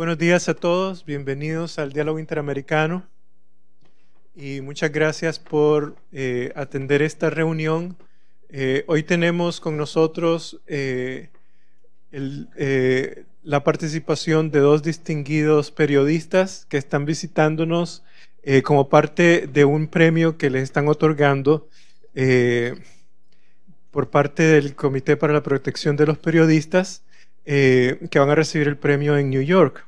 buenos días a todos, bienvenidos al Diálogo Interamericano y muchas gracias por eh, atender esta reunión. Eh, hoy tenemos con nosotros eh, la participación de dos distinguidos periodistas que están visitándonos como parte de un premio que les están otorgando por parte del Comité para la Protección de los Periodistas. que van a recibir el premio en New York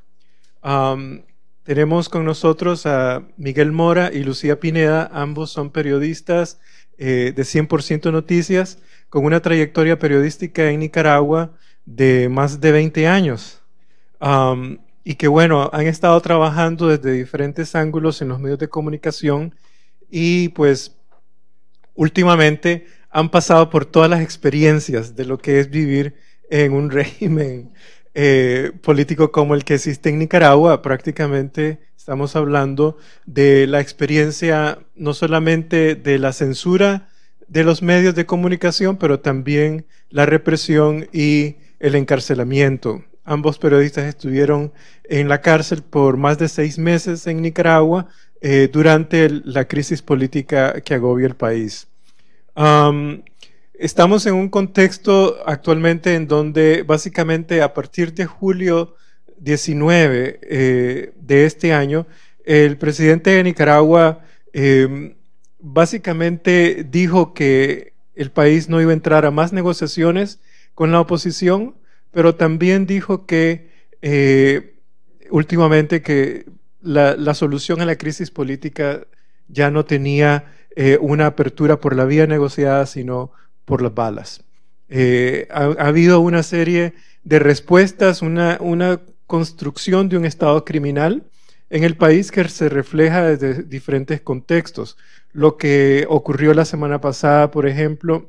tenemos con nosotros a Miguel Mora y Lucía Pineda, ambos son periodistas eh, de 100% Noticias, con una trayectoria periodística en Nicaragua de más de 20 años. y que bueno, han estado trabajando desde diferentes ángulos en los medios de comunicación y pues últimamente han pasado por todas las experiencias de lo que es vivir en un régimen eh, político como el que existe en Nicaragua, prácticamente estamos hablando de la experiencia no solamente de la censura de los medios de comunicación, pero también la represión y el encarcelamiento. Ambos periodistas estuvieron en la cárcel por más de seis meses en Nicaragua eh, durante la crisis política que agobia el país. Estamos en un contexto actualmente en donde básicamente a partir de julio 19 eh, de este año, el presidente de Nicaragua em, básicamente dijo que el país no iba a entrar a más negociaciones con la oposición, pero también dijo que eh, últimamente que la, solución a la crisis política ya no tenía eh, una apertura por la vía negociada, sino por las balas. Eh, ha, habido una serie de respuestas, una, una construcción de un Estado criminal en el país que se refleja desde diferentes contextos. Lo que ocurrió la semana pasada, por ejemplo,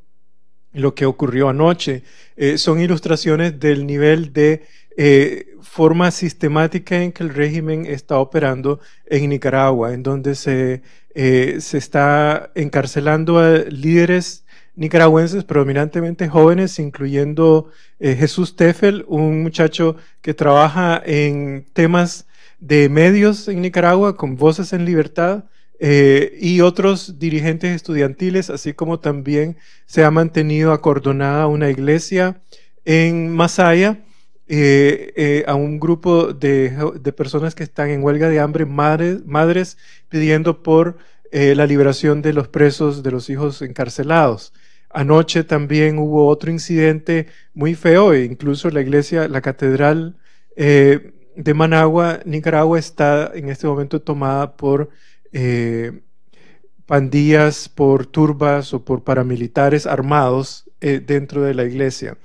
lo que ocurrió anoche, eh, son ilustraciones del nivel de eh, forma sistemática en que el régimen está operando en Nicaragua, en donde se, se está encarcelando a líderes nicaragüenses, predominantemente jóvenes, incluyendo eh, Jesús Tefel, un muchacho que trabaja en temas de medios en Nicaragua con Voces en Libertad. Eh, y otros dirigentes estudiantiles, así como también se ha mantenido acordonada una iglesia en Masaya eh, a un grupo de, personas que están en huelga de hambre, madres pidiendo por la liberación de los presos, de los hijos encarcelados. Anoche también hubo otro incidente muy feo, e incluso la iglesia, la catedral eh, de Managua, Nicaragua, está en este momento tomada por eh, pandillas, por turbas o por paramilitares armados eh, dentro de la iglesia.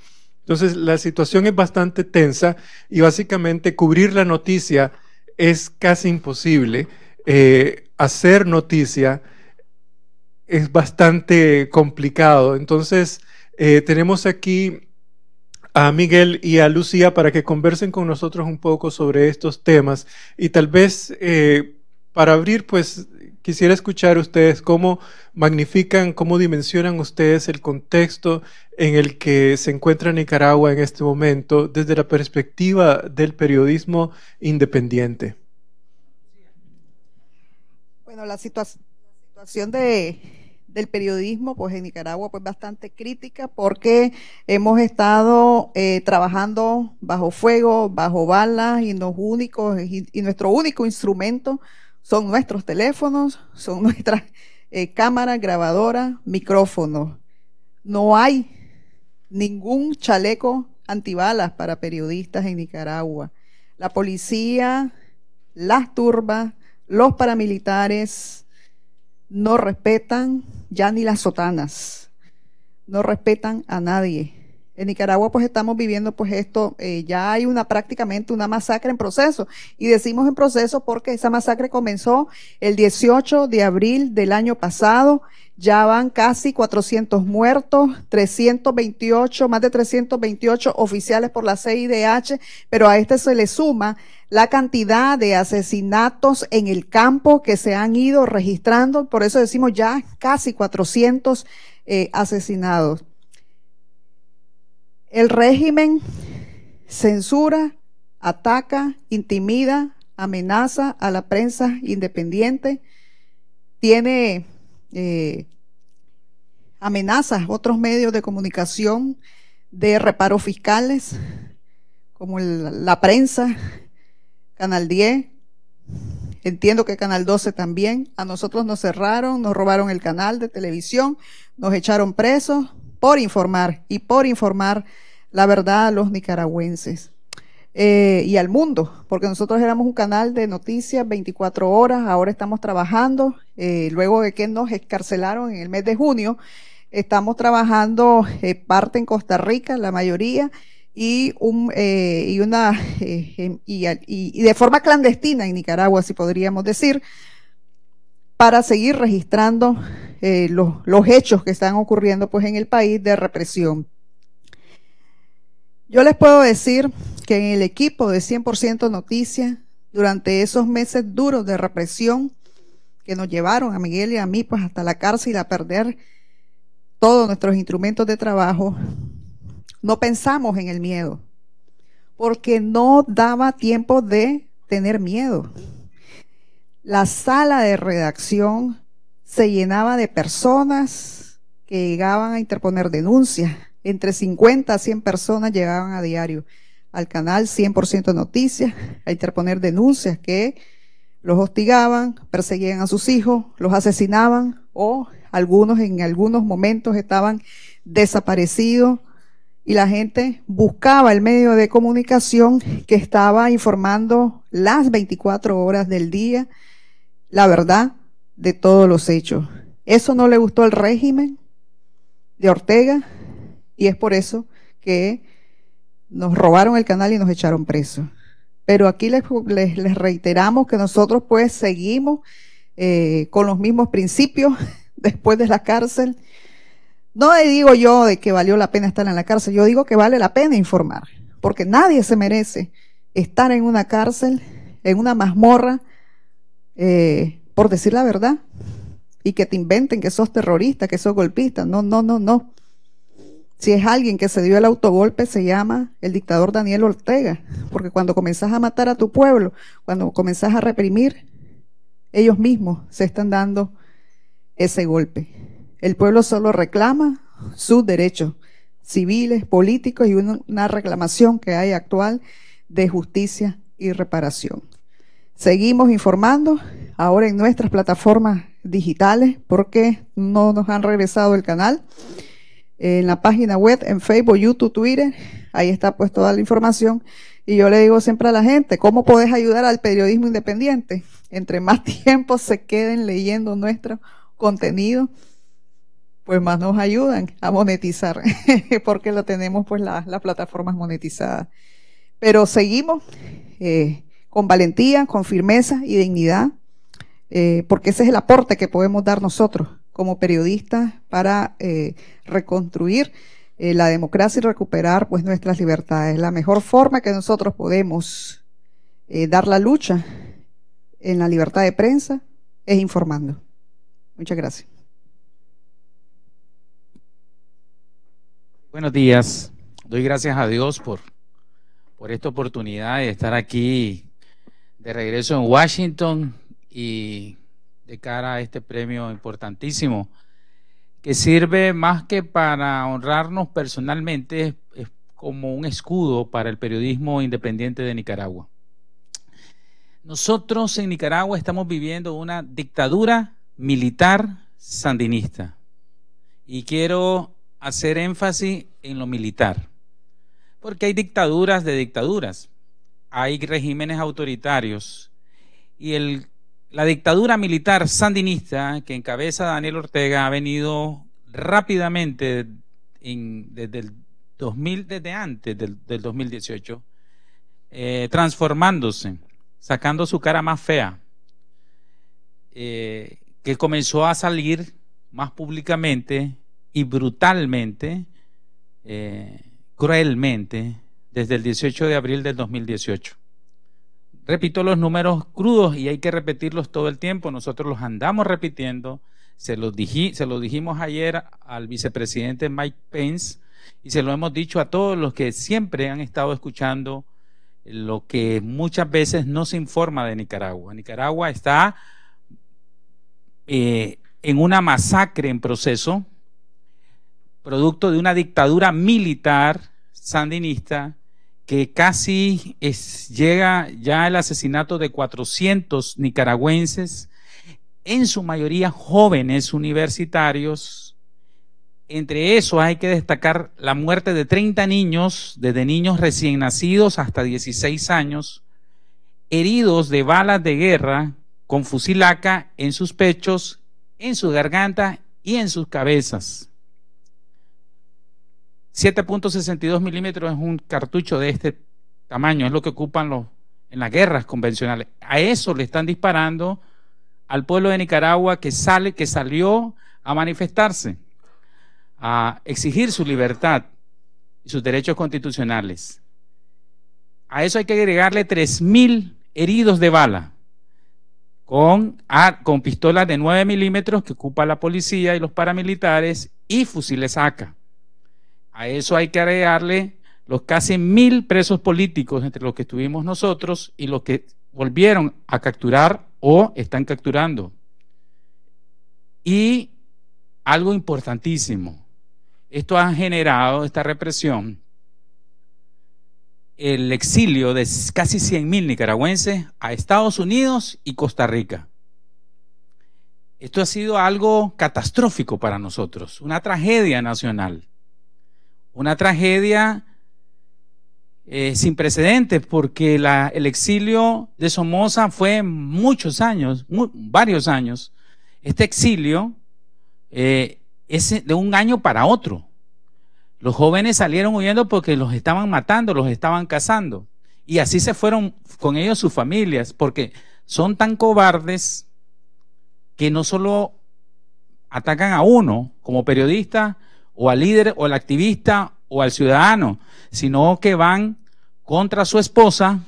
Entonces, la situación es bastante tensa y básicamente cubrir la noticia es casi imposible. hacer noticia es bastante complicado. Entonces, eh, tenemos aquí a Miguel y a Lucía para que conversen con nosotros un poco sobre estos temas. Y tal vez, eh, para abrir, pues quisiera escuchar ustedes cómo magnifican, cómo dimensionan ustedes el contexto en el que se encuentra Nicaragua en este momento desde la perspectiva del periodismo independiente. Bueno, la situación de, el periodismo, pues en Nicaragua, pues bastante crítica porque hemos estado eh, trabajando bajo fuego, bajo balas y, únicos, y, nuestro único instrumento son nuestros teléfonos, son nuestras eh, cámaras, grabadoras, micrófonos. No hay ningún chaleco antibalas para periodistas en Nicaragua. La policía, las turbas, los paramilitares no respetan ya ni las sotanas. No respetan a nadie. En Nicaragua pues estamos viviendo pues esto, eh, ya hay una prácticamente una masacre en proceso. Y decimos en proceso porque esa masacre comenzó el 18 de abril del año pasado. Ya van casi 400 muertos, 328, más de 328 oficiales por la CIDH, pero a este se le suma la cantidad de asesinatos en el campo que se han ido registrando. Por eso decimos ya casi 400 eh, asesinados. El régimen censura, ataca, intimida, amenaza a la prensa independiente, tiene eh, amenazas otros medios de comunicación de reparos fiscales, como la prensa, Canal 10, entiendo que Canal 12 también. A nosotros nos cerraron, nos robaron el canal de televisión, nos echaron presos, por informar y por informar la verdad a los nicaragüenses eh, y al mundo, porque nosotros éramos un canal de noticias 24 horas, ahora estamos trabajando, eh, luego de que nos escarcelaron en el mes de junio, estamos trabajando eh, parte en Costa Rica, la mayoría, y, y, una, em, y de forma clandestina en Nicaragua, si podríamos decir, para seguir registrando eh, los, hechos que están ocurriendo pues en el país de represión. Yo les puedo decir que en el equipo de 100% Noticias, durante esos meses duros de represión que nos llevaron a Miguel y a mí pues hasta la cárcel a perder todos nuestros instrumentos de trabajo, no pensamos en el miedo, porque no daba tiempo de tener miedo. La sala de redacción se llenaba de personas que llegaban a interponer denuncias. Entre 50 a 100 personas llegaban a diario al canal 100% Noticias a interponer denuncias que los hostigaban, perseguían a sus hijos, los asesinaban o algunos en algunos momentos estaban desaparecidos y la gente buscaba el medio de comunicación que estaba informando las 24 horas del día la verdad de todos los hechos. Eso no le gustó al régimen de Ortega y es por eso que nos robaron el canal y nos echaron preso. Pero aquí les, les, reiteramos que nosotros pues seguimos eh, con los mismos principios después de la cárcel. No digo yo de que valió la pena estar en la cárcel, yo digo que vale la pena informar, porque nadie se merece estar en una cárcel, en una mazmorra, eh, por decir la verdad y que te inventen que sos terrorista, que sos golpista. No, no, no, no. Si es alguien que se dio el autogolpe, se llama el dictador Daniel Ortega, porque cuando comenzás a matar a tu pueblo, cuando comenzás a reprimir, ellos mismos se están dando ese golpe. El pueblo solo reclama sus derechos civiles, políticos y una reclamación que hay actual de justicia y reparación. Seguimos informando ahora en nuestras plataformas digitales porque no nos han regresado el canal. En la página web, en Facebook, YouTube, Twitter, ahí está pues toda la información. Y yo le digo siempre a la gente, ¿cómo podés ayudar al periodismo independiente? Entre más tiempo se queden leyendo nuestro contenido, pues más nos ayudan a monetizar, porque lo tenemos pues las plataformas monetizadas. Pero seguimos eh, con valentía, con firmeza y dignidad, eh, porque ese es el aporte que podemos dar nosotros como periodistas para eh, reconstruir eh, la democracia y recuperar pues nuestras libertades. La mejor forma que nosotros podemos dar la lucha en la libertad de prensa es informando. Muchas gracias. Buenos días. Doy gracias a Dios por, por esta oportunidad de estar aquí de regreso en Washington y de cara a este premio importantísimo, que sirve más que para honrarnos personalmente, es como un escudo para el periodismo independiente de Nicaragua. Nosotros en Nicaragua estamos viviendo una dictadura militar sandinista. Y quiero hacer énfasis en lo militar, porque hay dictaduras de dictaduras, hay regímenes autoritarios y el la dictadura militar sandinista que encabeza Daniel Ortega ha venido rápidamente desde el 2000, desde antes del, 2018, eh, transformándose, sacando su cara más fea, eh, que comenzó a salir más públicamente y brutalmente, eh, cruelmente, desde el 18 de abril del 2018. Repito los números crudos y hay que repetirlos todo el tiempo. Nosotros los andamos repitiendo. Se los, se dijimos ayer al vicepresidente Mike Pence y se lo hemos dicho a todos los que siempre han estado escuchando lo que muchas veces no se informa de Nicaragua. Nicaragua está eh, en una masacre en proceso, producto de una dictadura militar sandinista que casi llega ya el asesinato de 400 nicaragüenses, en su mayoría jóvenes universitarios. Entre eso hay que destacar la muerte de 30 niños, desde niños recién nacidos hasta 16 años, heridos de balas de guerra con fusilaca en sus pechos, en su garganta y en sus cabezas. 7.62 milímetros es un cartucho de este tamaño, es lo que ocupan los, en las guerras convencionales. A eso le están disparando al pueblo de Nicaragua que sale, que salió a manifestarse, a exigir su libertad y sus derechos constitucionales. A eso hay que agregarle 3.000 heridos de bala con, con pistolas de 9 milímetros que ocupa la policía y los paramilitares y fusiles AK. A eso hay que agregarle los casi mil presos políticos entre los que estuvimos nosotros y los que volvieron a capturar o están capturando. Y algo importantísimo, esto ha generado, esta represión, el exilio de casi 100.000 nicaragüenses a Estados Unidos y Costa Rica. Esto ha sido algo catastrófico para nosotros, una tragedia nacional. Una tragedia eh, sin precedentes porque el exilio de Somoza fue muchos años, varios años. Este exilio eh, es de un año para otro. Los jóvenes salieron huyendo porque los estaban matando, los estaban cazando. Y así se fueron con ellos sus familias, porque son tan cobardes que no solo atacan a uno como periodista, o al líder o al activista o al ciudadano, sino que van contra su esposa,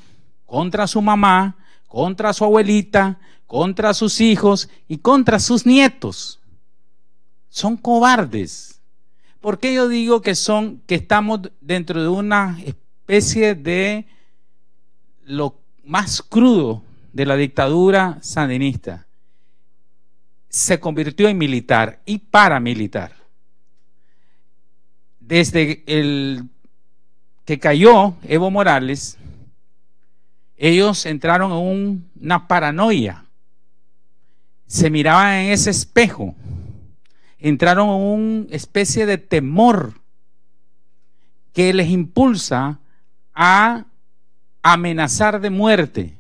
contra su mamá, contra su abuelita, contra sus hijos y contra sus nietos. Son cobardes. ¿Por qué yo digo que son que estamos dentro de una especie de lo más crudo de la dictadura sandinista? Se convirtió en militar y paramilitar desde el que cayó Evo Morales, ellos entraron en una paranoia. Se miraban en ese espejo. Entraron en una especie de temor que les impulsa a amenazar de muerte.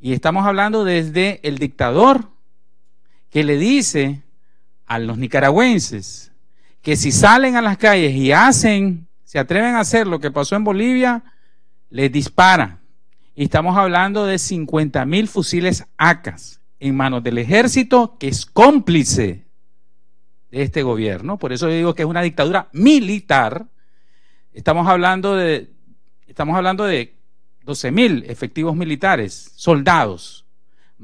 Y estamos hablando desde el dictador que le dice a los nicaragüenses, que si salen a las calles y hacen, se atreven a hacer lo que pasó en Bolivia, les dispara. Y estamos hablando de 50.000 mil fusiles ACAS en manos del ejército, que es cómplice de este gobierno. Por eso yo digo que es una dictadura militar. Estamos hablando de, estamos hablando de efectivos militares, soldados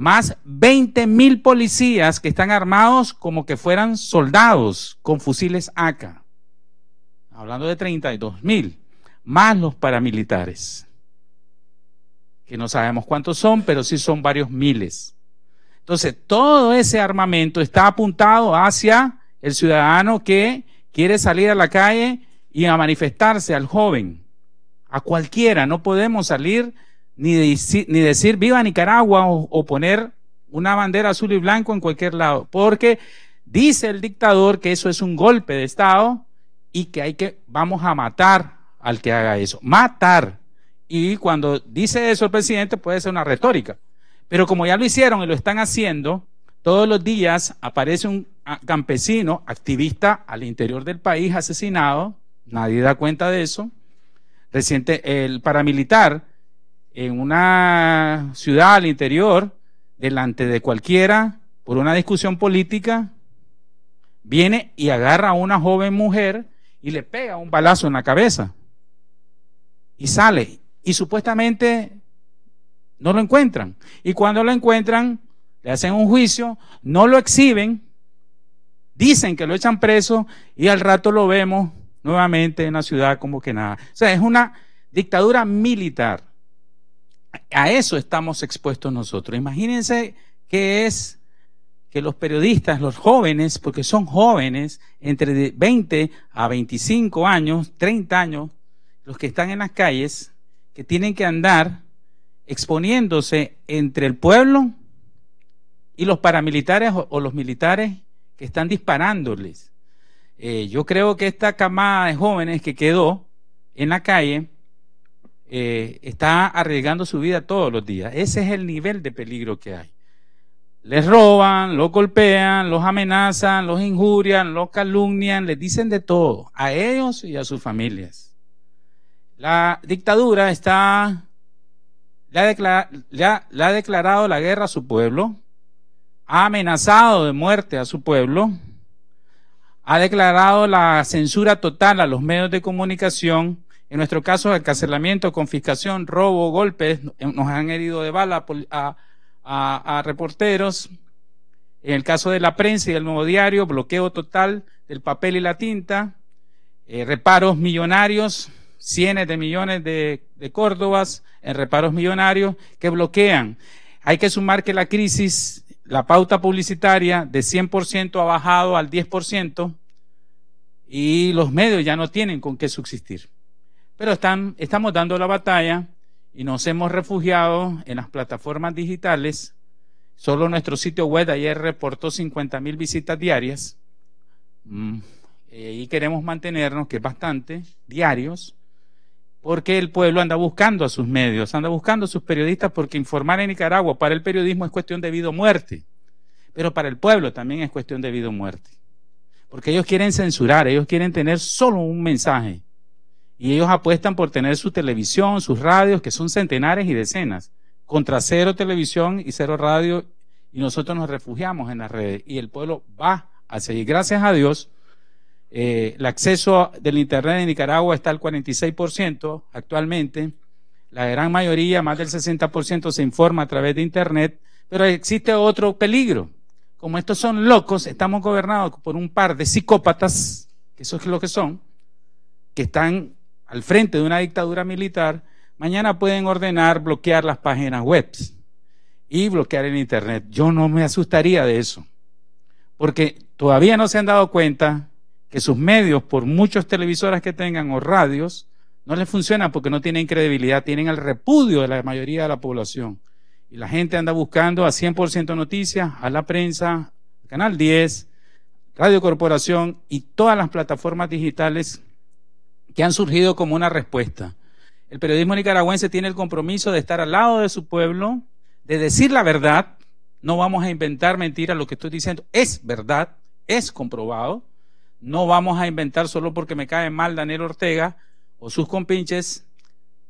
más 20 mil policías que están armados como que fueran soldados con fusiles AK. Hablando de 32 mil, más los paramilitares, que no sabemos cuántos son, pero sí son varios miles. Entonces, todo ese armamento está apuntado hacia el ciudadano que quiere salir a la calle y a manifestarse, al joven, a cualquiera. No podemos salir ni, ni decir viva Nicaragua o, o poner una bandera azul y blanco en cualquier lado, porque dice el dictador que eso es un golpe de Estado y que hay que, vamos a matar al que haga eso, matar. Y cuando dice eso el presidente puede ser una retórica, pero como ya lo hicieron y lo están haciendo, todos los días aparece un ah, campesino activista al interior del país asesinado, nadie da cuenta de eso. Reciente, el paramilitar en una ciudad al interior, delante de cualquiera, por una discusión política, viene y agarra a una joven mujer y le pega un balazo en la cabeza. Y sale. Y supuestamente no lo encuentran. Y cuando lo encuentran, le hacen un juicio, no lo exhiben, dicen que lo echan preso y al rato lo vemos nuevamente en la ciudad como que nada. O sea, es una dictadura militar a eso estamos expuestos nosotros. Imagínense que es que los periodistas, los jóvenes, porque son jóvenes, entre 20 a 25 años, 30 años, los que están en las calles, que tienen que andar exponiéndose entre el pueblo y los paramilitares o, los militares que están disparándoles. Eh, yo creo que esta camada de jóvenes que quedó en la calle, eh, está arriesgando su vida todos los días. Ese es el nivel de peligro que hay. Les roban, los golpean, los amenazan, los injurian, los calumnian, les dicen de todo, a ellos y a sus familias. La dictadura está, le ha declarado la guerra a su pueblo, ha amenazado de muerte a su pueblo, ha declarado la censura total a los medios de comunicación, en nuestro caso, encarcelamiento, confiscación, robo, golpes, nos han herido de bala a, reporteros. En el caso de la prensa y del nuevo diario, bloqueo total del papel y la tinta, eh, reparos millonarios, cientos de millones de, de Córdobas en reparos millonarios que bloquean. Hay que sumar que la crisis, la pauta publicitaria de 100% ha bajado al 10% y los medios ya no tienen con qué subsistir. Pero están, estamos dando la batalla y nos hemos refugiado en las plataformas digitales. Solo nuestro sitio web ayer reportó 50.000 visitas diarias. Mm, y queremos mantenernos, que es bastante, diarios, porque el pueblo anda buscando a sus medios, anda buscando a sus periodistas, porque informar en Nicaragua para el periodismo es cuestión de vida o muerte, pero para el pueblo también es cuestión de vida o muerte. Porque ellos quieren censurar, ellos quieren tener solo un mensaje y ellos apuestan por tener su televisión, sus radios, que son centenares y decenas, contra cero televisión y cero radio. Y nosotros nos refugiamos en las redes. Y el pueblo va a seguir, Gracias a Dios, eh, el acceso del Internet en Nicaragua está al 46% actualmente. La gran mayoría, más del 60%, se informa a través de Internet. Pero existe otro peligro. Como estos son locos, estamos gobernados por un par de psicópatas, que eso es lo que son, que están al frente de una dictadura militar, mañana pueden ordenar bloquear las páginas web y bloquear el Internet. Yo no me asustaría de eso, porque todavía no se han dado cuenta que sus medios, por muchos televisoras que tengan o radios, no les funcionan porque no tienen credibilidad, tienen el repudio de la mayoría de la población. Y la gente anda buscando a 100% noticias, a la prensa, Canal 10, Radio Corporación y todas las plataformas digitales que han surgido como una respuesta. El periodismo nicaragüense tiene el compromiso de estar al lado de su pueblo, de decir la verdad. No vamos a inventar mentiras, lo que estoy diciendo es verdad, es comprobado. No vamos a inventar solo porque me cae mal Daniel Ortega o sus compinches.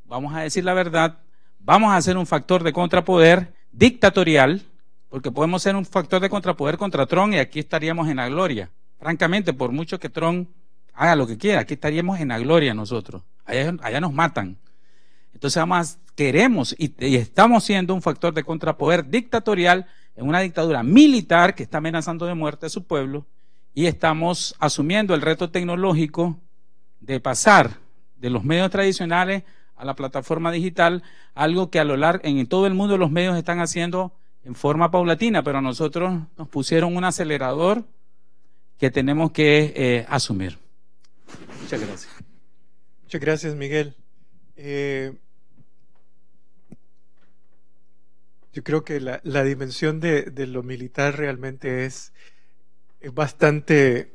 Vamos a decir la verdad, vamos a ser un factor de contrapoder dictatorial, porque podemos ser un factor de contrapoder contra Trump y aquí estaríamos en la gloria. Francamente, por mucho que Trump haga lo que quiera, aquí estaríamos en la gloria nosotros. Allá, nos matan. Entonces, además, queremos y, estamos siendo un factor de contrapoder dictatorial en una dictadura militar que está amenazando de muerte a su pueblo y estamos asumiendo el reto tecnológico de pasar de los medios tradicionales a la plataforma digital, algo que a lo largo en todo el mundo los medios están haciendo en forma paulatina, pero nosotros nos pusieron un acelerador que tenemos que eh, asumir. Muchas gracias. Muchas gracias, Miguel. Eh, yo creo que la, dimensión de, lo militar realmente es, bastante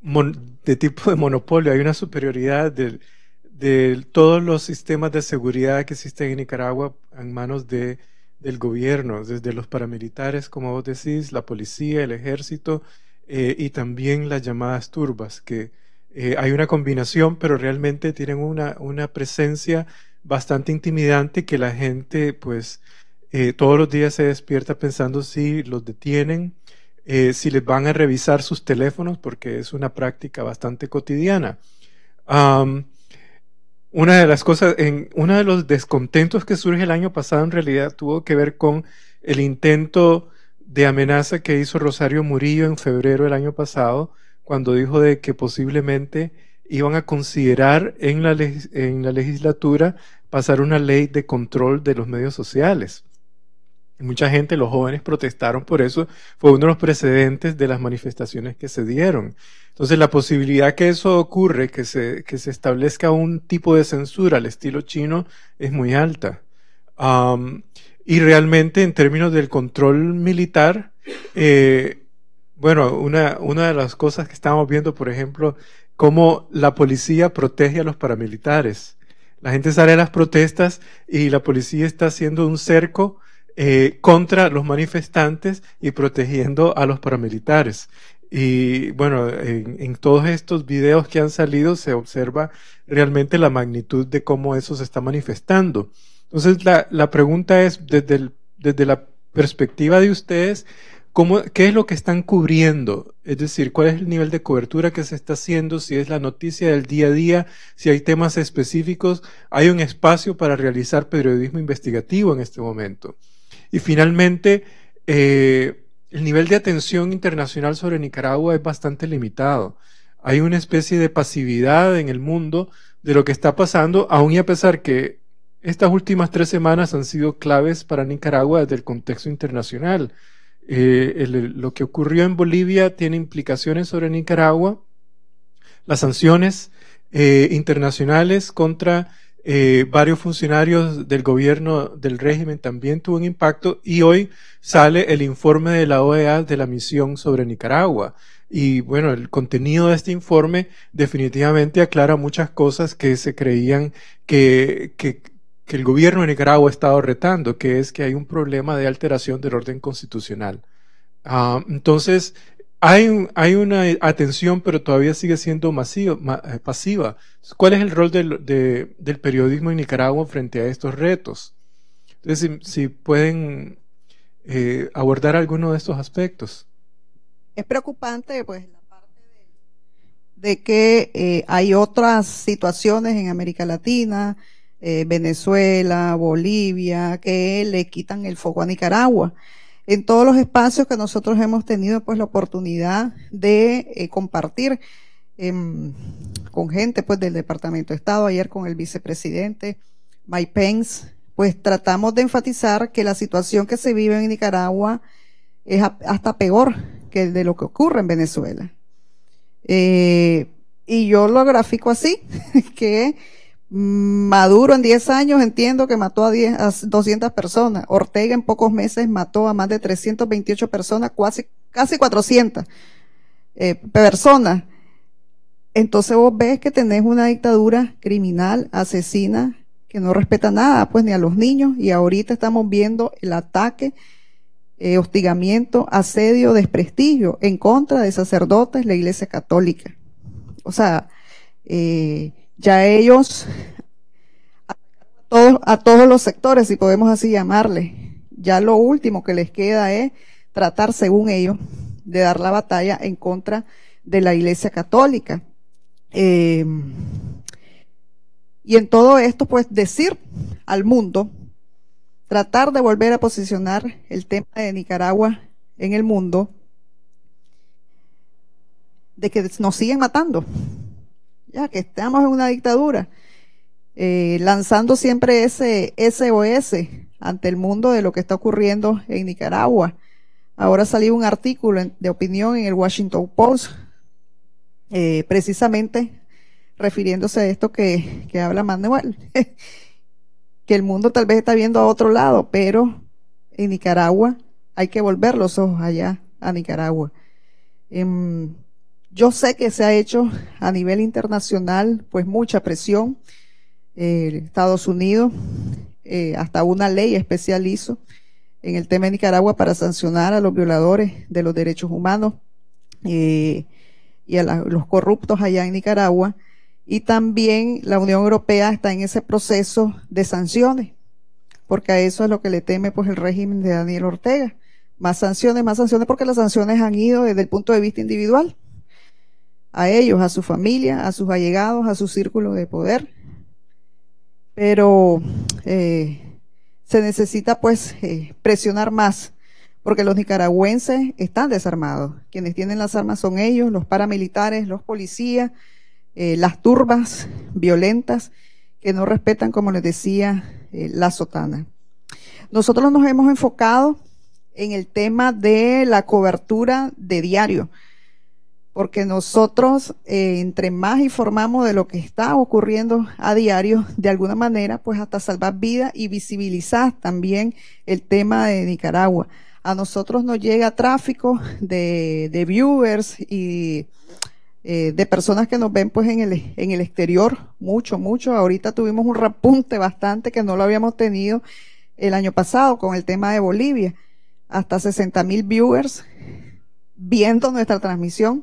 de tipo de monopolio. Hay una superioridad de, todos los sistemas de seguridad que existen en Nicaragua en manos del gobierno, desde los paramilitares, como vos decís, la policía, el ejército, eh, y también las llamadas turbas, que eh, hay una combinación, pero realmente tienen una, presencia bastante intimidante que la gente pues eh, todos los días se despierta pensando si los detienen, si les van a revisar sus teléfonos, porque es una práctica bastante cotidiana. una de las cosas, en, uno de los descontentos que surge el año pasado en realidad tuvo que ver con el intento de amenaza que hizo Rosario Murillo en febrero del año pasado, cuando dijo de que posiblemente iban a considerar en la, en la legislatura pasar una ley de control de los medios sociales. Mucha gente, los jóvenes protestaron por eso, fue uno de los precedentes de las manifestaciones que se dieron. Entonces, la posibilidad que eso ocurre, que se, se establezca un tipo de censura al estilo chino, es muy alta. Y realmente en términos del control militar, eh, bueno, una, de las cosas que estamos viendo, por ejemplo, cómo la policía protege a los paramilitares. La gente sale a las protestas y la policía está haciendo un cerco eh, contra los manifestantes y protegiendo a los paramilitares. Y bueno, en, todos estos videos que han salido se observa realmente la magnitud de cómo eso se está manifestando. Entonces, la, pregunta es, desde, desde la perspectiva de ustedes, ¿Cómo, ¿qué es lo que están cubriendo? Es decir, ¿cuál es el nivel de cobertura que se está haciendo? Si es la noticia del día a día, si hay temas específicos, hay un espacio para realizar periodismo investigativo en este momento. Y finalmente, eh, el nivel de atención internacional sobre Nicaragua es bastante limitado. Hay una especie de pasividad en el mundo de lo que está pasando, aun y a pesar que estas últimas tres semanas han sido claves para Nicaragua desde el contexto internacional. Eh, lo que ocurrió en Bolivia tiene implicaciones sobre Nicaragua. Las sanciones eh, internacionales contra eh, varios funcionarios del gobierno del régimen también tuvo un impacto y hoy sale el informe de la OEA de la misión sobre Nicaragua. Y bueno, el contenido de este informe definitivamente aclara muchas cosas que se creían que, que, que el gobierno de Nicaragua ha estado retando, que es que hay un problema de alteración del orden constitucional. Ah, entonces, hay, hay, una atención, pero todavía sigue siendo masiva. Eh, pasiva. ¿Cuál es el rol del, periodismo en Nicaragua frente a estos retos? si, pueden eh, abordar alguno de estos aspectos. Es preocupante, pues, la parte de, que eh, hay otras situaciones en América Latina, eh, Venezuela, Bolivia, que le quitan el foco a Nicaragua. En todos los espacios que nosotros hemos tenido pues la oportunidad de eh, compartir em, con gente pues del Departamento de Estado, ayer con el vicepresidente Mike Pence, pues tratamos de enfatizar que la situación que se vive en Nicaragua es hasta peor que de lo que ocurre en Venezuela. Eh, y yo lo grafico así, que Maduro en 10 años entiendo que mató a, 200 personas. Ortega en pocos meses mató a más de 328 personas, casi, casi 400 eh, personas. Entonces vos ves que tenés una dictadura criminal, asesina, que no respeta nada, pues ni a los niños. Y ahorita estamos viendo el ataque, eh, hostigamiento, asedio, desprestigio en contra de sacerdotes, la Iglesia Católica. O sea, eh, ya ellos a todos, a todos los sectores, si podemos así llamarle, ya lo último que les queda es tratar, según ellos, de dar la batalla en contra de la Iglesia Católica. Eh, y en todo esto, pues decir al mundo, tratar de volver a posicionar el tema de Nicaragua en el mundo, de que nos siguen matando, ya que estamos en una dictadura, eh, lanzando siempre ese SOS ante el mundo de lo que está ocurriendo en Nicaragua. Ahora salió un artículo de opinión en el Washington Post, eh, precisamente refiriéndose a esto que, habla Manuel, que el mundo tal vez está viendo a otro lado, pero en Nicaragua hay que volver los ojos allá a Nicaragua. Em, yo sé que se ha hecho a nivel internacional pues mucha presión. Estados Unidos eh, hasta una ley especial hizo en el tema de Nicaragua para sancionar a los violadores de los derechos humanos eh, y a los corruptos allá en Nicaragua. Y también la Unión Europea está en ese proceso de sanciones, porque a eso es lo que le teme pues el régimen de Daniel Ortega. Más sanciones, más sanciones, porque las sanciones han ido desde el punto de vista individual a ellos, a su familia, a sus allegados, a su círculo de poder. Pero eh, se necesita pues eh, presionar más, porque los nicaragüenses están desarmados. Quienes tienen las armas son ellos, los paramilitares, los policías, eh, las turbas violentas que no respetan, como les decía, la sotana. Nosotros nos hemos enfocado en el tema de la cobertura de diario porque nosotros, eh, entre más informamos de lo que está ocurriendo a diario, de alguna manera, pues hasta salvar vidas y visibilizar también el tema de Nicaragua. A nosotros nos llega tráfico de, viewers y eh, de personas que nos ven pues en el, en el exterior, mucho, mucho. Ahorita tuvimos un repunte bastante que no lo habíamos tenido el año pasado con el tema de Bolivia. Hasta 60 mil viewers viendo nuestra transmisión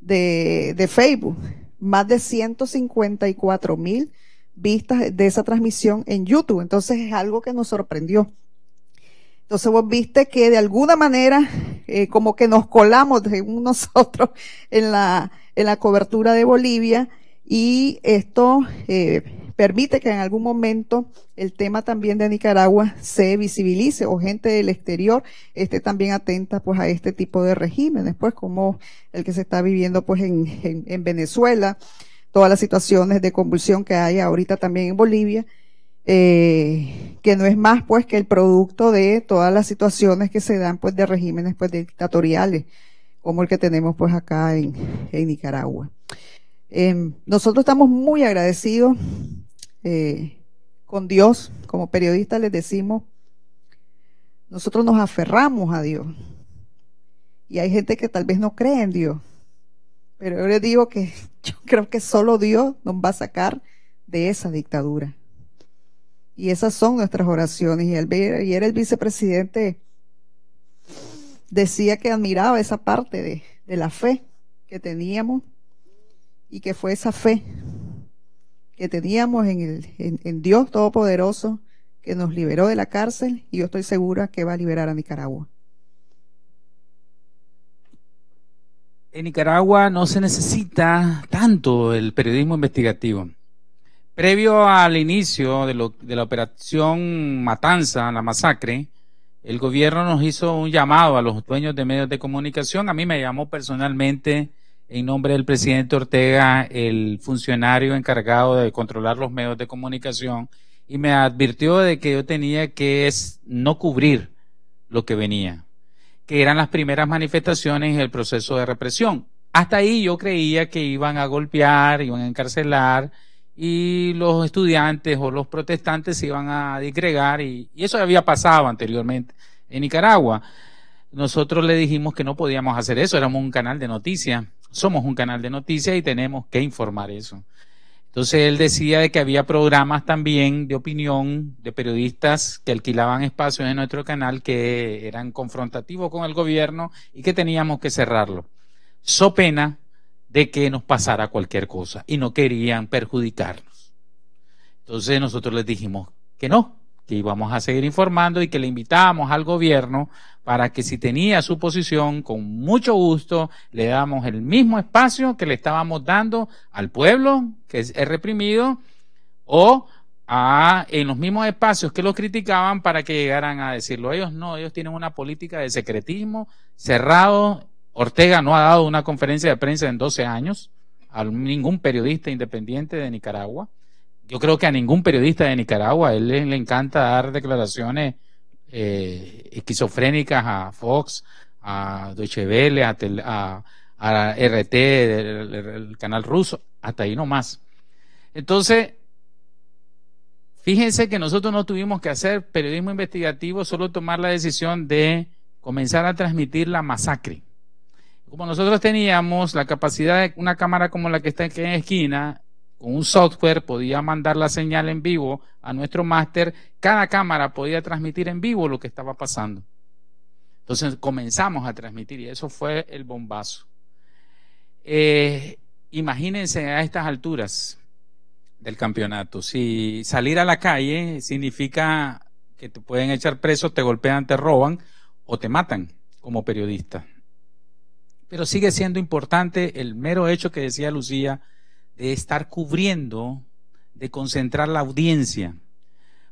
de, de Facebook. Más de 154 mil vistas de esa transmisión en YouTube. Entonces es algo que nos sorprendió. Entonces vos viste que de alguna manera eh, como que nos colamos de nosotros en la, en la cobertura de Bolivia y esto eh, permite que en algún momento el tema también de Nicaragua se visibilice o gente del exterior esté también atenta pues a este tipo de regímenes, pues como el que se está viviendo pues en, Venezuela, todas las situaciones de convulsión que hay ahorita también en Bolivia. Eh, que no es más pues que el producto de todas las situaciones que se dan pues de regímenes pues, dictatoriales como el que tenemos pues acá en, Nicaragua. Em, nosotros estamos muy agradecidos eh, con Dios, como periodistas les decimos, nosotros nos aferramos a Dios. Y hay gente que tal vez no cree en Dios. Pero yo les digo que yo creo que solo Dios nos va a sacar de esa dictadura. Y esas son nuestras oraciones. Y ayer el vicepresidente decía que admiraba esa parte de, de la fe que teníamos y que fue esa fe que teníamos en, Dios Todopoderoso, que nos liberó de la cárcel y yo estoy segura que va a liberar a Nicaragua. En Nicaragua no se necesita tanto el periodismo investigativo. Previo al inicio de, de la operación Matanza, la masacre, el gobierno nos hizo un llamado a los dueños de medios de comunicación. A mí me llamó personalmente en nombre del presidente Ortega, el funcionario encargado de controlar los medios de comunicación, y me advirtió de que yo tenía que es no cubrir lo que venía, que eran las primeras manifestaciones en el proceso de represión. Hasta ahí yo creía que iban a golpear, iban a encarcelar y los estudiantes o los protestantes se iban a disgregar y eso había pasado anteriormente en Nicaragua. Nosotros le dijimos que no podíamos hacer eso, éramos un canal de noticias somos un canal de noticias y tenemos que informar eso. Entonces él decía de que había programas también de opinión de periodistas que alquilaban espacios en nuestro canal que eran confrontativos con el gobierno y que teníamos que cerrarlo. So pena de que nos pasara cualquier cosa y no querían perjudicarnos. Entonces nosotros les dijimos que no, que íbamos a seguir informando y que le invitábamos al gobierno para que si tenía su posición, con mucho gusto le damos el mismo espacio que le estábamos dando al pueblo, que es, reprimido, o a, en los mismos espacios que los criticaban para que llegaran a decirlo. Ellos no, ellos tienen una política de secretismo cerrado. Ortega no ha dado una conferencia de prensa en 12 años a ningún periodista independiente de Nicaragua. Yo creo que a ningún periodista de Nicaragua, a él le encanta dar declaraciones eh, esquizofrénicas a Fox, a Deutsche Welle, a, RT, el, canal ruso, hasta ahí nomás. Entonces, fíjense que nosotros no tuvimos que hacer periodismo investigativo, solo tomar la decisión de comenzar a transmitir la masacre. Como nosotros teníamos la capacidad de una cámara como la que está aquí en la esquina, con un software podía mandar la señal en vivo a nuestro máster, cada cámara podía transmitir en vivo lo que estaba pasando. Entonces comenzamos a transmitir y eso fue el bombazo. Eh, imagínense a estas alturas del campeonato, si salir a la calle significa que te pueden echar preso, te golpean, te roban o te matan como periodista. Pero sigue siendo importante el mero hecho que decía Lucía de estar cubriendo, de concentrar la audiencia.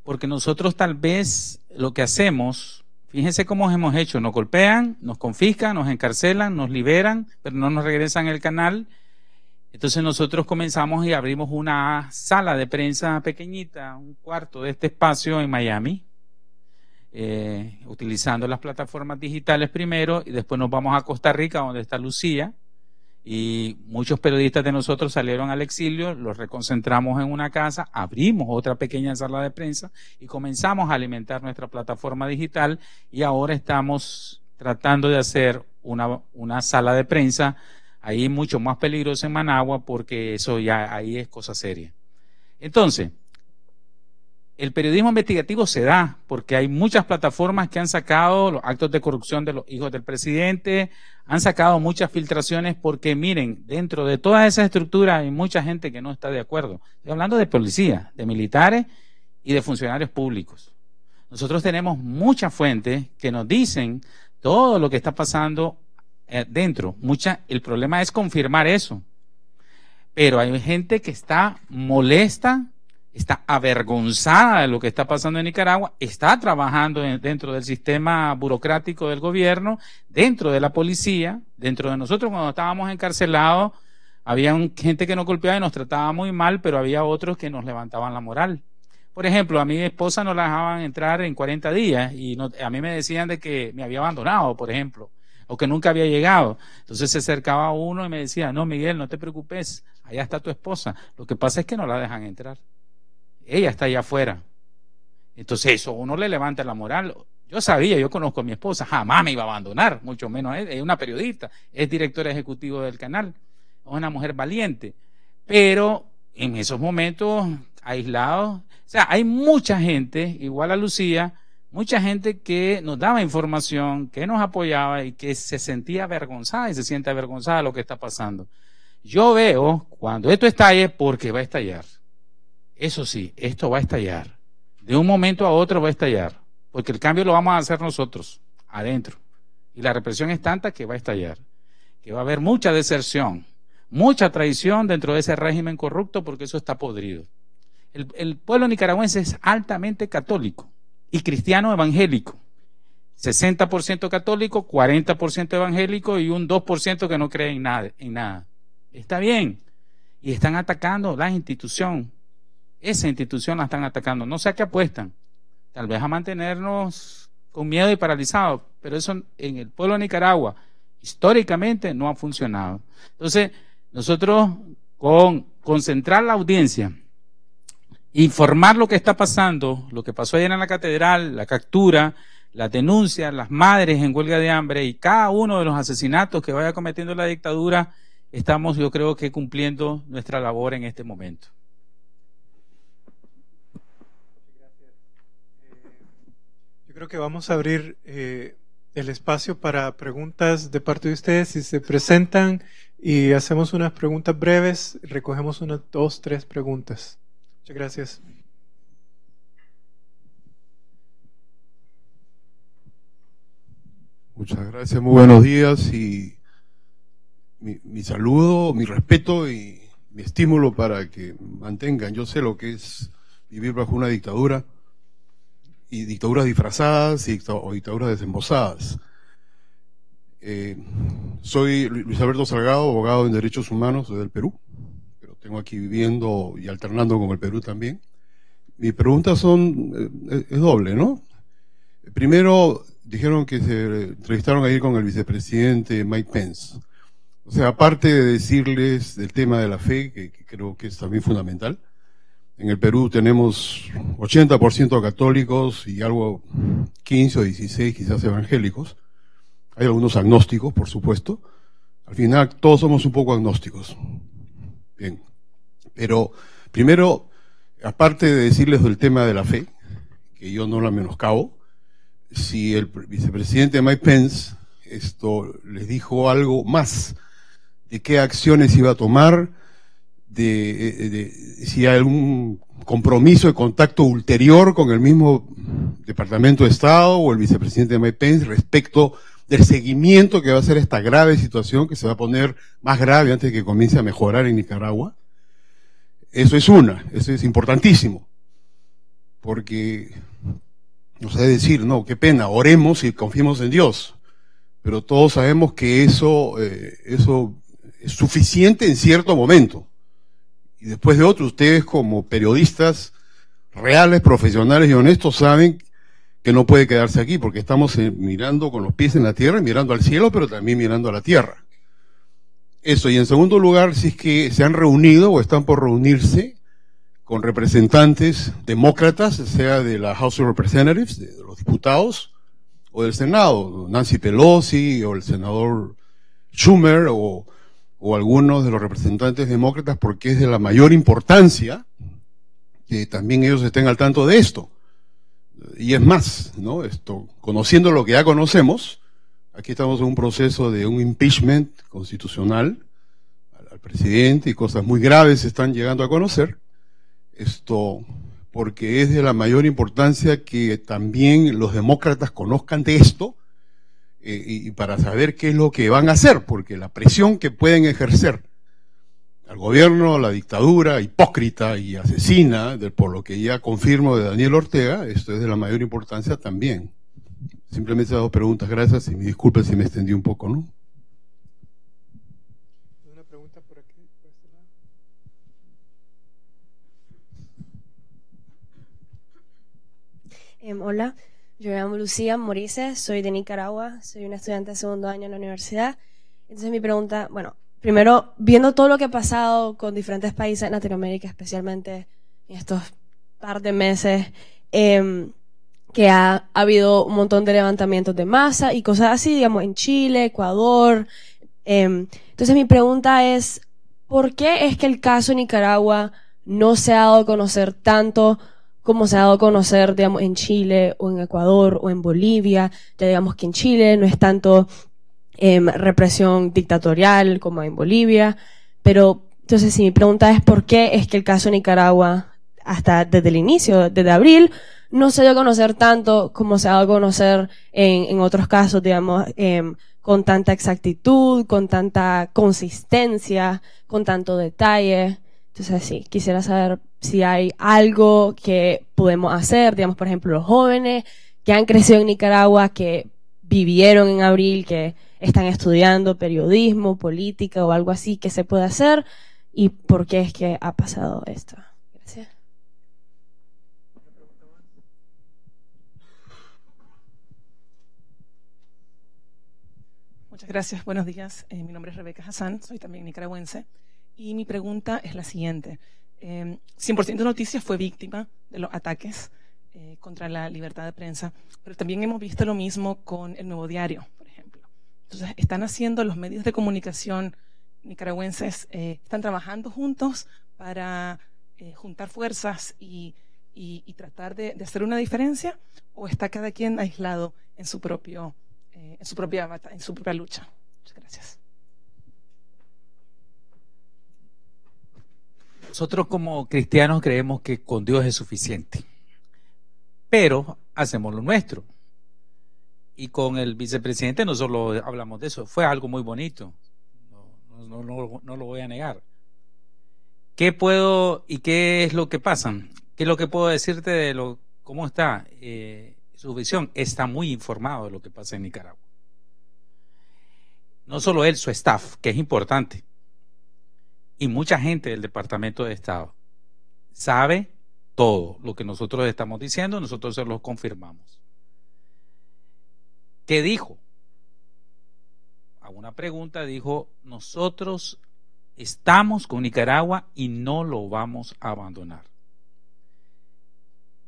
Porque nosotros tal vez lo que hacemos, fíjense cómo hemos hecho, nos golpean, nos confiscan, nos encarcelan, nos liberan, pero no nos regresan el canal. Entonces nosotros comenzamos y abrimos una sala de prensa pequeñita, un cuarto de este espacio en Miami, eh, utilizando las plataformas digitales primero y después nos vamos a Costa Rica, donde está Lucía y muchos periodistas de nosotros salieron al exilio, los reconcentramos en una casa, abrimos otra pequeña sala de prensa y comenzamos a alimentar nuestra plataforma digital y ahora estamos tratando de hacer una, sala de prensa ahí mucho más peligrosa en Managua porque eso ya ahí es cosa seria. Entonces, el periodismo investigativo se da porque hay muchas plataformas que han sacado los actos de corrupción de los hijos del presidente, han sacado muchas filtraciones porque miren, dentro de toda esa estructura hay mucha gente que no está de acuerdo. Estoy hablando de policía, de militares y de funcionarios públicos. Nosotros tenemos muchas fuentes que nos dicen todo lo que está pasando eh, dentro. Mucha, el problema es confirmar eso. Pero hay gente que está molesta está avergonzada de lo que está pasando en Nicaragua, está trabajando dentro del sistema burocrático del gobierno, dentro de la policía, dentro de nosotros cuando estábamos encarcelados, había gente que nos golpeaba y nos trataba muy mal, pero había otros que nos levantaban la moral. Por ejemplo, a mi esposa no la dejaban entrar en 40 días y a mí me decían de que me había abandonado, por ejemplo, o que nunca había llegado. Entonces se acercaba uno y me decía, no, Miguel, no te preocupes, allá está tu esposa. Lo que pasa es que no la dejan entrar ella está allá afuera. Entonces eso uno le levanta la moral. Yo sabía, yo conozco a mi esposa, jamás me iba a abandonar, mucho menos Es una periodista, es directora ejecutiva del canal, es una mujer valiente. Pero en esos momentos aislados, o sea, hay mucha gente, igual a Lucía, mucha gente que nos daba información, que nos apoyaba y que se sentía avergonzada y se siente avergonzada de lo que está pasando. Yo veo cuando esto estalle porque va a estallar. Eso sí, esto va a estallar. De un momento a otro va a estallar, porque el cambio lo vamos a hacer nosotros, adentro. Y la represión es tanta que va a estallar, que va a haber mucha deserción, mucha traición dentro de ese régimen corrupto, porque eso está podrido. El, pueblo nicaragüense es altamente católico y cristiano evangélico. 60% católico, 40% evangélico y un 2% que no cree en nada, en nada. Está bien. Y están atacando la institución esa institución la están atacando. No sé a qué apuestan. Tal vez a mantenernos con miedo y paralizados, pero eso en el pueblo de Nicaragua históricamente no ha funcionado. Entonces, nosotros con concentrar la audiencia, informar lo que está pasando, lo que pasó ayer en la catedral, la captura, las denuncias, las madres en huelga de hambre y cada uno de los asesinatos que vaya cometiendo la dictadura, estamos yo creo que cumpliendo nuestra labor en este momento. creo que vamos a abrir eh, el espacio para preguntas de parte de ustedes. Si se presentan y hacemos unas preguntas breves, recogemos unas dos, tres preguntas. Muchas gracias. Muchas gracias, muy buenos días y mi, saludo, mi respeto y mi estímulo para que mantengan. Yo sé lo que es vivir bajo una dictadura y dictaduras disfrazadas y o dictaduras desembosadas. Eh, soy Luis Alberto Salgado, abogado en derechos humanos del Perú, pero tengo aquí viviendo y alternando con el Perú también. Mis preguntas son, eh, es doble, ¿no? Primero, dijeron que se entrevistaron ayer con el vicepresidente Mike Pence. O sea, aparte de decirles del tema de la fe, que creo que es también fundamental, en el Perú tenemos 80% católicos y algo 15 o 16 quizás evangélicos. Hay algunos agnósticos, por supuesto. Al final todos somos un poco agnósticos. Bien. Pero primero, aparte de decirles del tema de la fe, que yo no la menoscabo, si el vicepresidente Mike Pence esto les dijo algo más de qué acciones iba a tomar, eh, de, si hay algún compromiso de contacto ulterior con el mismo Departamento de Estado o el vicepresidente Mike Pence respecto del seguimiento que va a ser esta grave situación que se va a poner más grave antes de que comience a mejorar en Nicaragua. Eso es una, eso es importantísimo, porque no sé decir, no, qué pena, oremos y confiemos en Dios, pero todos sabemos que eso, eh, eso es suficiente en cierto momento y después de otro, ustedes como periodistas reales, profesionales y honestos saben que no puede quedarse aquí porque estamos eh, mirando con los pies en la tierra, mirando al cielo, pero también mirando a la tierra. Eso, y en segundo lugar, si es que se han reunido o están por reunirse con representantes demócratas, sea de la House of Representatives, de los diputados, o del Senado, Nancy Pelosi, o el senador Schumer, o o algunos de los representantes demócratas porque es de la mayor importancia que también ellos estén al tanto de esto. Y es más, ¿no? Esto, conociendo lo que ya conocemos, aquí estamos en un proceso de un impeachment constitucional al, presidente y cosas muy graves se están llegando a conocer. Esto, porque es de la mayor importancia que también los demócratas conozcan de esto y para saber qué es lo que van a hacer, porque la presión que pueden ejercer al gobierno, la dictadura hipócrita y asesina, por lo que ya confirmo de Daniel Ortega, esto es de la mayor importancia también. Simplemente esas dos preguntas, gracias y me disculpen si me extendí un poco, ¿no? Este em, hola. Yo me llamo Lucía Morice, soy de Nicaragua, soy una estudiante de segundo año en la universidad. Entonces mi pregunta, bueno, primero, viendo todo lo que ha pasado con diferentes países en Latinoamérica, especialmente en estos par de meses, em, que ha, habido un montón de levantamientos de masa y cosas así, digamos, en Chile, Ecuador. Em, entonces mi pregunta es, ¿por qué es que el caso Nicaragua no se ha dado a conocer tanto? como se ha dado a conocer, digamos, en Chile o en Ecuador o en Bolivia. Ya digamos que en Chile no es tanto em, represión dictatorial como en Bolivia. Pero entonces, si mi pregunta es por qué es que el caso Nicaragua, hasta desde el inicio, desde abril, no se ha dio a conocer tanto como se ha dado a conocer en, otros casos, digamos, em, con tanta exactitud, con tanta consistencia, con tanto detalle. Entonces, sí, quisiera saber si hay algo que podemos hacer, digamos, por ejemplo, los jóvenes que han crecido en Nicaragua, que vivieron en abril, que están estudiando periodismo, política o algo así, ¿qué se puede hacer y por qué es que ha pasado esto. Gracias. Muchas gracias, buenos días. Eh, mi nombre es Rebeca Hassan, soy también nicaragüense. Y mi pregunta es la siguiente. 100% em, de Noticias fue víctima de los ataques eh, contra la libertad de prensa, pero también hemos visto lo mismo con El Nuevo Diario, por ejemplo. Entonces, están haciendo los medios de comunicación nicaragüenses, eh, están trabajando juntos para eh, juntar fuerzas y, tratar de, hacer una diferencia, o está cada quien aislado en su, propio, propia, en su propia lucha. Muchas gracias. Nosotros como cristianos creemos que con Dios es suficiente, pero hacemos lo nuestro. Y con el vicepresidente nosotros hablamos de eso, fue algo muy bonito, no, lo voy a negar. ¿Qué puedo y qué es lo que pasa? ¿Qué es lo que puedo decirte de cómo está eh, su visión? Está muy informado de lo que pasa en Nicaragua. No solo él, su staff, que es importante y mucha gente del Departamento de Estado sabe todo lo que nosotros estamos diciendo, nosotros se los confirmamos. ¿Qué dijo? A una pregunta dijo, nosotros estamos con Nicaragua y no lo vamos a abandonar.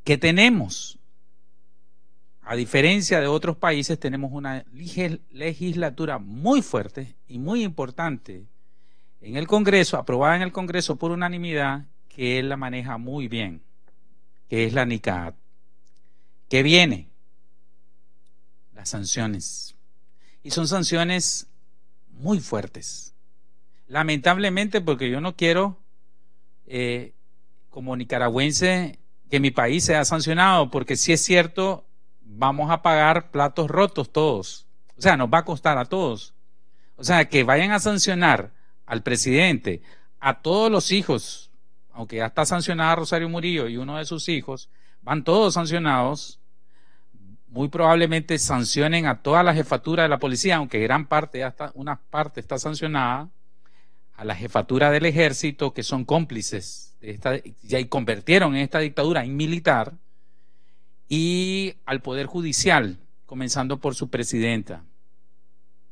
¿Qué tenemos? A diferencia de otros países, tenemos una legislatura muy fuerte y muy importante en el Congreso, aprobada en el Congreso por unanimidad, que él la maneja muy bien, que es la NICAD. ¿Qué viene? Las sanciones. Y son sanciones muy fuertes. Lamentablemente, porque yo no quiero, eh, como nicaragüense, que mi país sea sancionado, porque si es cierto, vamos a pagar platos rotos todos. O sea, nos va a costar a todos. O sea, que vayan a sancionar al presidente, a todos los hijos, aunque ya está sancionada Rosario Murillo y uno de sus hijos, van todos sancionados, muy probablemente sancionen a toda la jefatura de la policía, aunque gran parte, ya está, una parte está sancionada, a la jefatura del ejército, que son cómplices de esta, convirtieron en esta dictadura en militar, y al Poder Judicial, comenzando por su presidenta,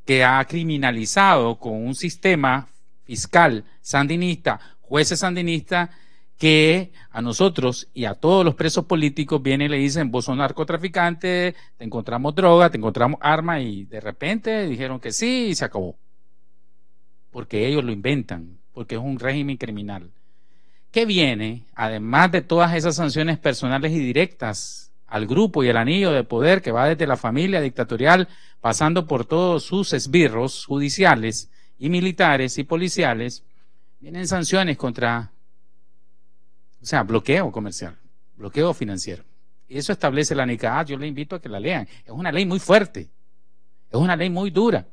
que ha criminalizado con un sistema fiscal sandinista, jueces sandinistas, que a nosotros y a todos los presos políticos vienen y le dicen, vos sos narcotraficante, te encontramos droga, te encontramos arma, y de repente dijeron que sí y se acabó. Porque ellos lo inventan, porque es un régimen criminal. ¿Qué viene, además de todas esas sanciones personales y directas al grupo y el anillo de poder que va desde la familia dictatorial, pasando por todos sus esbirros judiciales, y militares y policiales, vienen sanciones contra, o sea, bloqueo comercial, bloqueo financiero. y Eso establece la NICAD, ah, yo le invito a que la lean. Es una ley muy fuerte, es una ley muy dura.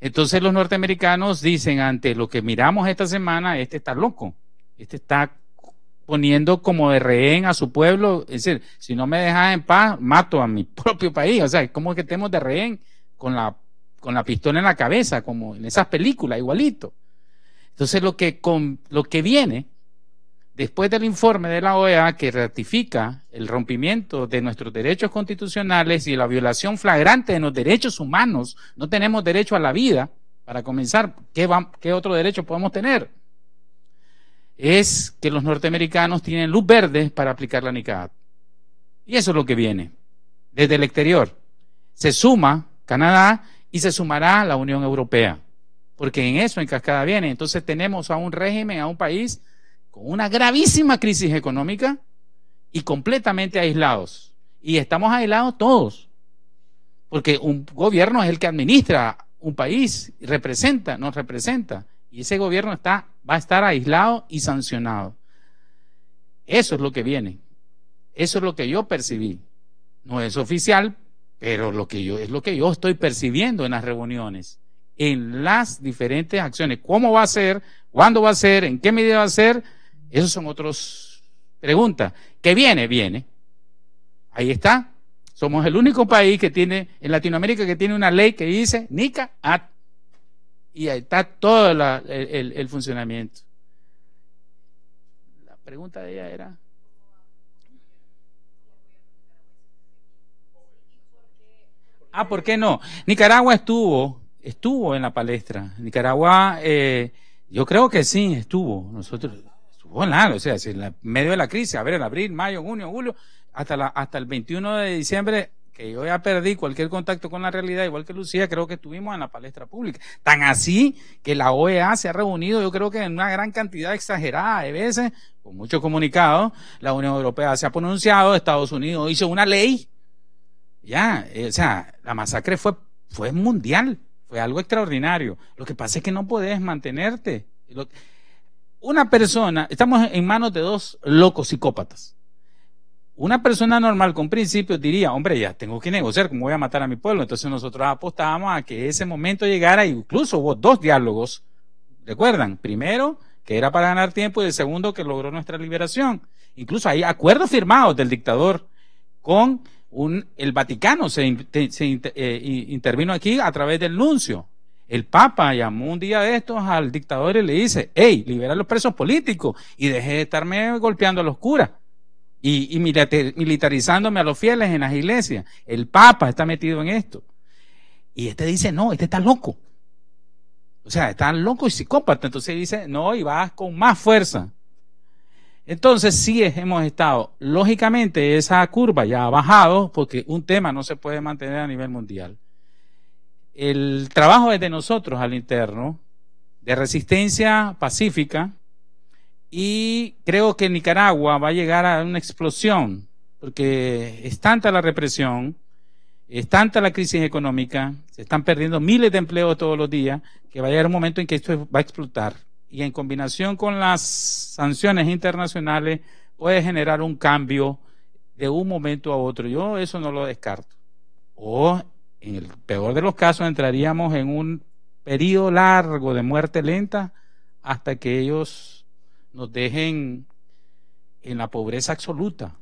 Entonces los norteamericanos dicen ante lo que miramos esta semana, este está loco, este está poniendo como de rehén a su pueblo, es decir, si no me dejas en paz, mato a mi propio país, o sea, es como que estemos de rehén con la con la pistola en la cabeza, como en esas películas, igualito. Entonces lo que, lo que viene después del informe de la OEA que ratifica el rompimiento de nuestros derechos constitucionales y la violación flagrante de los derechos humanos, no tenemos derecho a la vida, para comenzar, ¿qué, otro derecho podemos tener? Es que los norteamericanos tienen luz verde para aplicar la NICAD. Y eso es lo que viene desde el exterior. Se suma Canadá y se sumará a la Unión Europea, porque en eso en cascada viene. Entonces tenemos a un régimen, a un país con una gravísima crisis económica y completamente aislados. Y estamos aislados todos, porque un gobierno es el que administra un país, representa, nos representa, y ese gobierno está, va a estar aislado y sancionado. Eso es lo que viene. Eso es lo que yo percibí. No es oficial, pero lo que yo, es lo que yo estoy percibiendo en las reuniones, en las diferentes acciones. ¿Cómo va a ser? ¿Cuándo va a ser? ¿En qué medida va a ser? Esas son otras preguntas. ¿Qué viene? Viene. Ahí está. Somos el único país que tiene, en Latinoamérica, que tiene una ley que dice NICA Y ahí está todo el funcionamiento. La pregunta de ella era. Ah, ¿por qué no? Nicaragua estuvo, estuvo en la palestra. Nicaragua, eh, yo creo que sí, estuvo. Nosotros, estuvo en la, o sea, en medio de la crisis, a ver, en abril, mayo, junio, julio, hasta, la, hasta el 21 de diciembre que yo ya perdí cualquier contacto con la realidad, igual que Lucía, creo que estuvimos en la palestra pública. Tan así que la OEA se ha reunido, yo creo que en una gran cantidad exagerada de veces, con muchos comunicados, la Unión Europea se ha pronunciado, Estados Unidos hizo una ley ya, eh, o sea, la masacre fue, fue mundial, fue algo extraordinario. Lo que pasa es que no puedes mantenerte. una persona, estamos en manos de dos locos psicópatas. Una persona normal con principios diría, hombre, ya tengo que negociar, como voy a matar a mi pueblo? Entonces nosotros apostábamos a que ese momento llegara, e incluso hubo dos diálogos, ¿recuerdan? Primero, que era para ganar tiempo, y el segundo, que logró nuestra liberación. Incluso hay acuerdos firmados del dictador con el Vaticano se, eh, intervino aquí a través del nuncio. El Papa llamó un día de estos al dictador y le dice, hey, libera a los presos políticos y deje de estarme golpeando a los curas y, y militarizándome a los fieles en las iglesias. El Papa está metido en esto. Y este dice, no, este está loco. O sea, está loco y psicópata. Entonces dice, no, y vas con más fuerza. Entonces, sí hemos estado. Lógicamente, esa curva ya ha bajado porque un tema no se puede mantener a nivel mundial. El trabajo es de nosotros al interno, de resistencia pacífica, y creo que Nicaragua va a llegar a una explosión, porque es tanta la represión, es tanta la crisis económica, se están perdiendo miles de empleos todos los días, que va a llegar un momento en que esto va a explotar y en combinación con las sanciones internacionales puede generar un cambio de un momento a otro. Yo eso no lo descarto. O en el peor de los casos entraríamos en un periodo largo de muerte lenta hasta que ellos nos dejen en la pobreza absoluta.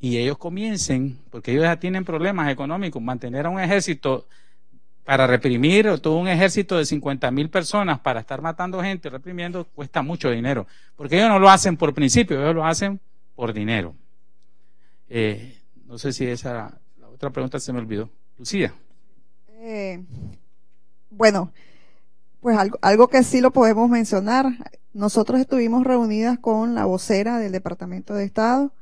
Y ellos comiencen, porque ellos ya tienen problemas económicos, mantener a un ejército para reprimir todo un ejército de 50 mil personas para estar matando gente, reprimiendo, cuesta mucho dinero. Porque ellos no lo hacen por principio, ellos lo hacen por dinero. Eh, no sé si esa, la otra pregunta se me olvidó. Lucía. Eh, bueno, pues algo, que sí lo podemos mencionar. Nosotros estuvimos reunidas con la vocera del Departamento de Estado,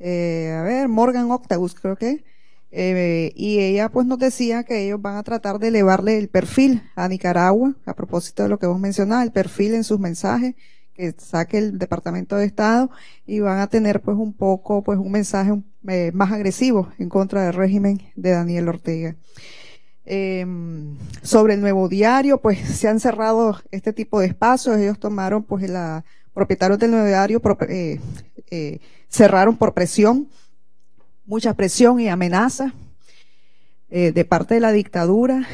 eh, a ver, Morgan Octavus creo que eh, y ella pues nos decía que ellos van a tratar de elevarle el perfil a Nicaragua, a propósito de lo que vos mencionabas, el perfil en sus mensajes que saque el Departamento de Estado y van a tener pues un poco, pues un mensaje eh, más agresivo en contra del régimen de Daniel Ortega. Em, sobre el nuevo diario, pues se han cerrado este tipo de espacios, ellos tomaron pues la, propietarios del nuevo diario, eh, cerraron por presión mucha presión y amenaza eh, de parte de la dictadura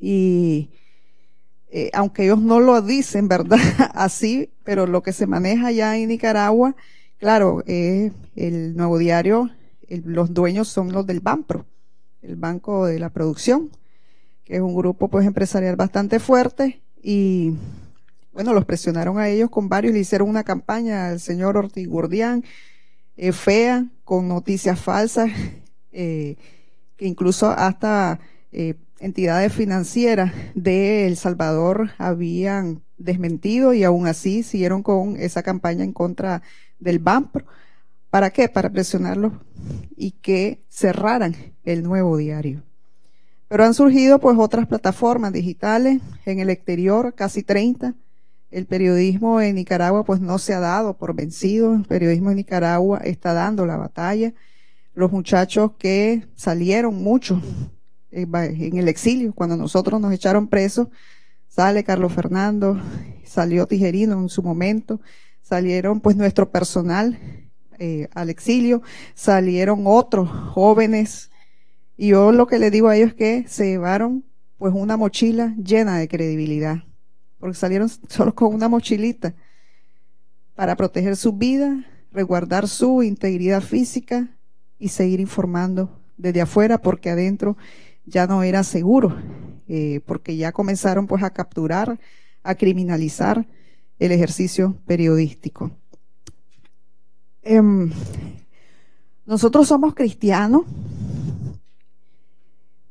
y eh, aunque ellos no lo dicen, ¿verdad? Así, pero lo que se maneja ya en Nicaragua, claro, el nuevo diario, los dueños son los del Banpro, el Banco de la Producción, que es un grupo pues empresarial bastante fuerte y bueno, los presionaron a ellos con varios, le hicieron una campaña al señor Ortiz Gurdián, eh, fea, con noticias falsas, eh, que incluso hasta eh, entidades financieras de El Salvador habían desmentido y aún así siguieron con esa campaña en contra del BAMPRO. ¿Para qué? Para presionarlos y que cerraran el nuevo diario. Pero han surgido pues otras plataformas digitales en el exterior, casi 30, el periodismo en Nicaragua pues no se ha dado por vencido, el periodismo en Nicaragua está dando la batalla. Los muchachos que salieron muchos eh, en el exilio, cuando nosotros nos echaron presos, sale Carlos Fernando, salió Tijerino en su momento, salieron pues nuestro personal eh, al exilio, salieron otros jóvenes y yo lo que le digo a ellos es que se llevaron pues una mochila llena de credibilidad porque salieron solo con una mochilita para proteger su vida, resguardar su integridad física y seguir informando desde afuera porque adentro ya no era seguro, eh, porque ya comenzaron pues a capturar, a criminalizar el ejercicio periodístico. Em, nosotros somos cristianos,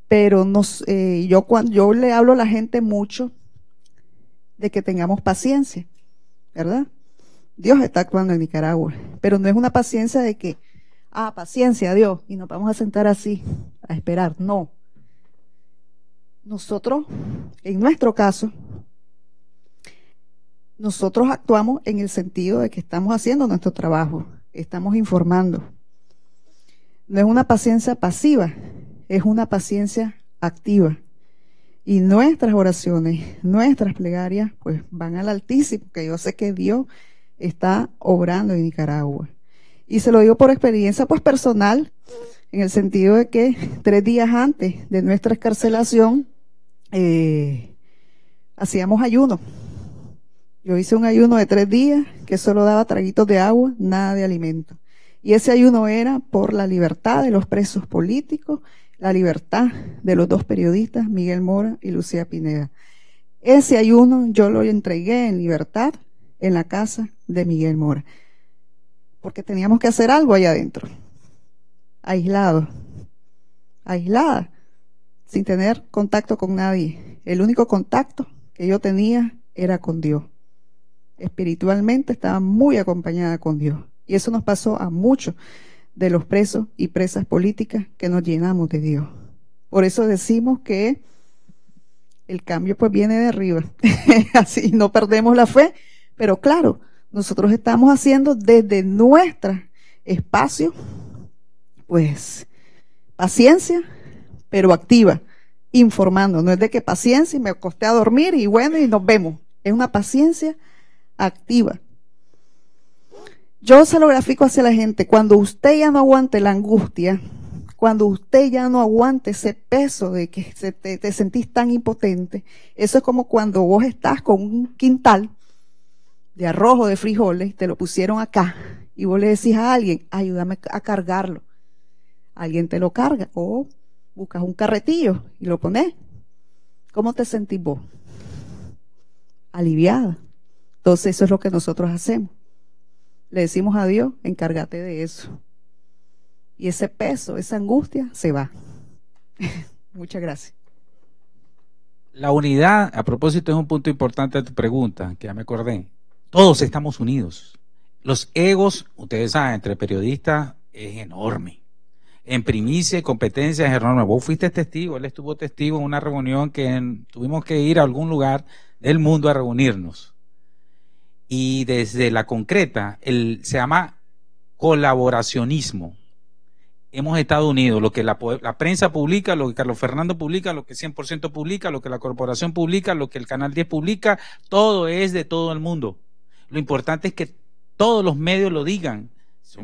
pero nos, eh, yo, cuando, yo le hablo a la gente mucho de que tengamos paciencia, ¿verdad? Dios está actuando en Nicaragua, pero no es una paciencia de que, ah, paciencia, Dios, y nos vamos a sentar así a esperar, no. Nosotros, en nuestro caso, nosotros actuamos en el sentido de que estamos haciendo nuestro trabajo, estamos informando. No es una paciencia pasiva, es una paciencia activa. Y nuestras oraciones, nuestras plegarias, pues van al Altísimo, que yo sé que Dios está obrando en Nicaragua. Y se lo digo por experiencia, pues personal, en el sentido de que tres días antes de nuestra escarcelación, eh, hacíamos ayuno. Yo hice un ayuno de tres días que solo daba traguitos de agua, nada de alimento. Y ese ayuno era por la libertad de los presos políticos la libertad de los dos periodistas, Miguel Mora y Lucía Pineda. Ese ayuno yo lo entregué en libertad en la casa de Miguel Mora, porque teníamos que hacer algo allá adentro, aislado, aislada, sin tener contacto con nadie. El único contacto que yo tenía era con Dios. Espiritualmente estaba muy acompañada con Dios. Y eso nos pasó a muchos de los presos y presas políticas que nos llenamos de Dios. Por eso decimos que el cambio pues viene de arriba. Así no perdemos la fe, pero claro, nosotros estamos haciendo desde nuestro espacio pues paciencia, pero activa, informando, no es de que paciencia y me acosté a dormir y bueno y nos vemos. Es una paciencia activa yo se lo grafico hacia la gente. Cuando usted ya no aguante la angustia, cuando usted ya no aguante ese peso de que se te, sentís tan impotente, eso es como cuando vos estás con un quintal de arroz de frijoles, te lo pusieron acá y vos le decís a alguien, ayúdame a cargarlo. Alguien te lo carga o buscas un carretillo y lo pones. ¿Cómo te sentís vos? Aliviada. Entonces eso es lo que nosotros hacemos le decimos a Dios, encárgate de eso. Y ese peso, esa angustia se va. Muchas gracias. La unidad, a propósito, es un punto importante de tu pregunta, que ya me acordé. Todos estamos unidos. Los egos, ustedes saben, entre periodistas es enorme. En primicia y competencia es enorme. Vos fuiste testigo, él estuvo testigo en una reunión que tuvimos que ir a algún lugar del mundo a reunirnos y desde la concreta, el, se llama colaboracionismo. Hemos estado unidos, lo que la, prensa publica, lo que Carlos Fernando publica, lo que 100% publica, lo que la corporación publica, lo que el Canal 10 publica, todo es de todo el mundo. Lo importante es que todos los medios lo digan,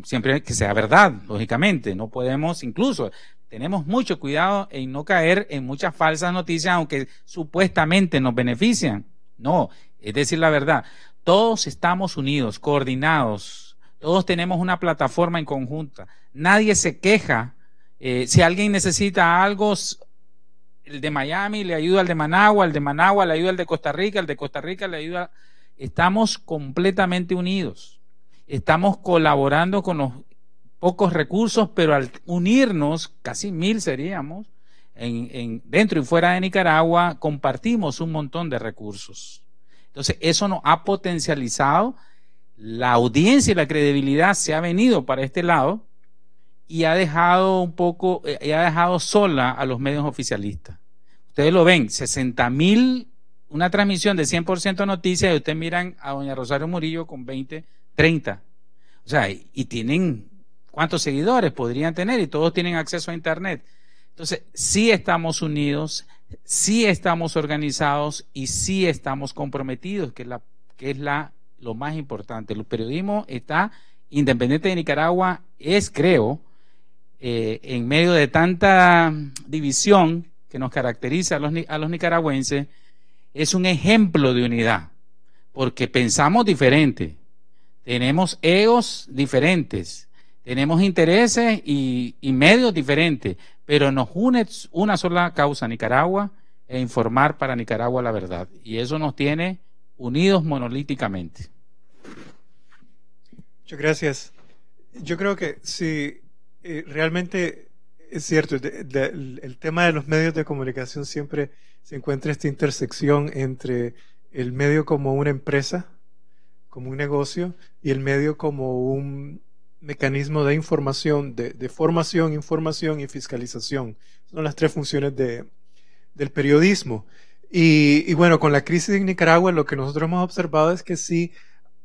siempre que sea verdad, lógicamente. No podemos, incluso, tenemos mucho cuidado en no caer en muchas falsas noticias, aunque supuestamente nos benefician. No, es decir, la verdad, todos estamos unidos, coordinados, todos tenemos una plataforma en conjunta, nadie se queja. Eh, si alguien necesita algo, el de Miami le ayuda al de Managua, el de Managua le ayuda al de Costa Rica, el de Costa Rica le ayuda. Estamos completamente unidos. Estamos colaborando con los pocos recursos, pero al unirnos, casi mil seríamos, en, dentro y fuera de Nicaragua, compartimos un montón de recursos. Entonces, eso nos ha potencializado la audiencia y la credibilidad se ha venido para este lado y ha dejado un poco, eh, y ha dejado sola a los medios oficialistas. Ustedes lo ven, 60 mil, una transmisión de 100% noticias y ustedes miran a doña Rosario Murillo con 20, 30. O sea, y, tienen cuántos seguidores podrían tener y todos tienen acceso a Internet. Entonces, sí estamos unidos, sí estamos organizados y sí estamos comprometidos, que es, la, que es la, lo más importante. El periodismo está independiente de Nicaragua, es, creo, eh, en medio de tanta división que nos caracteriza a los, a los nicaragüenses, es un ejemplo de unidad, porque pensamos diferente, tenemos egos diferentes tenemos intereses y, medios diferentes, pero nos une una sola causa, Nicaragua, e informar para Nicaragua la verdad. Y eso nos tiene unidos monolíticamente. Muchas gracias. Yo creo que si eh, realmente es cierto, el tema de los medios de comunicación siempre se encuentra esta intersección entre el medio como una empresa, como un negocio, y el medio como un mecanismo de información, de, formación, información y fiscalización. Son las tres funciones del periodismo. Y, bueno, con la crisis en Nicaragua lo que nosotros hemos observado es que sí,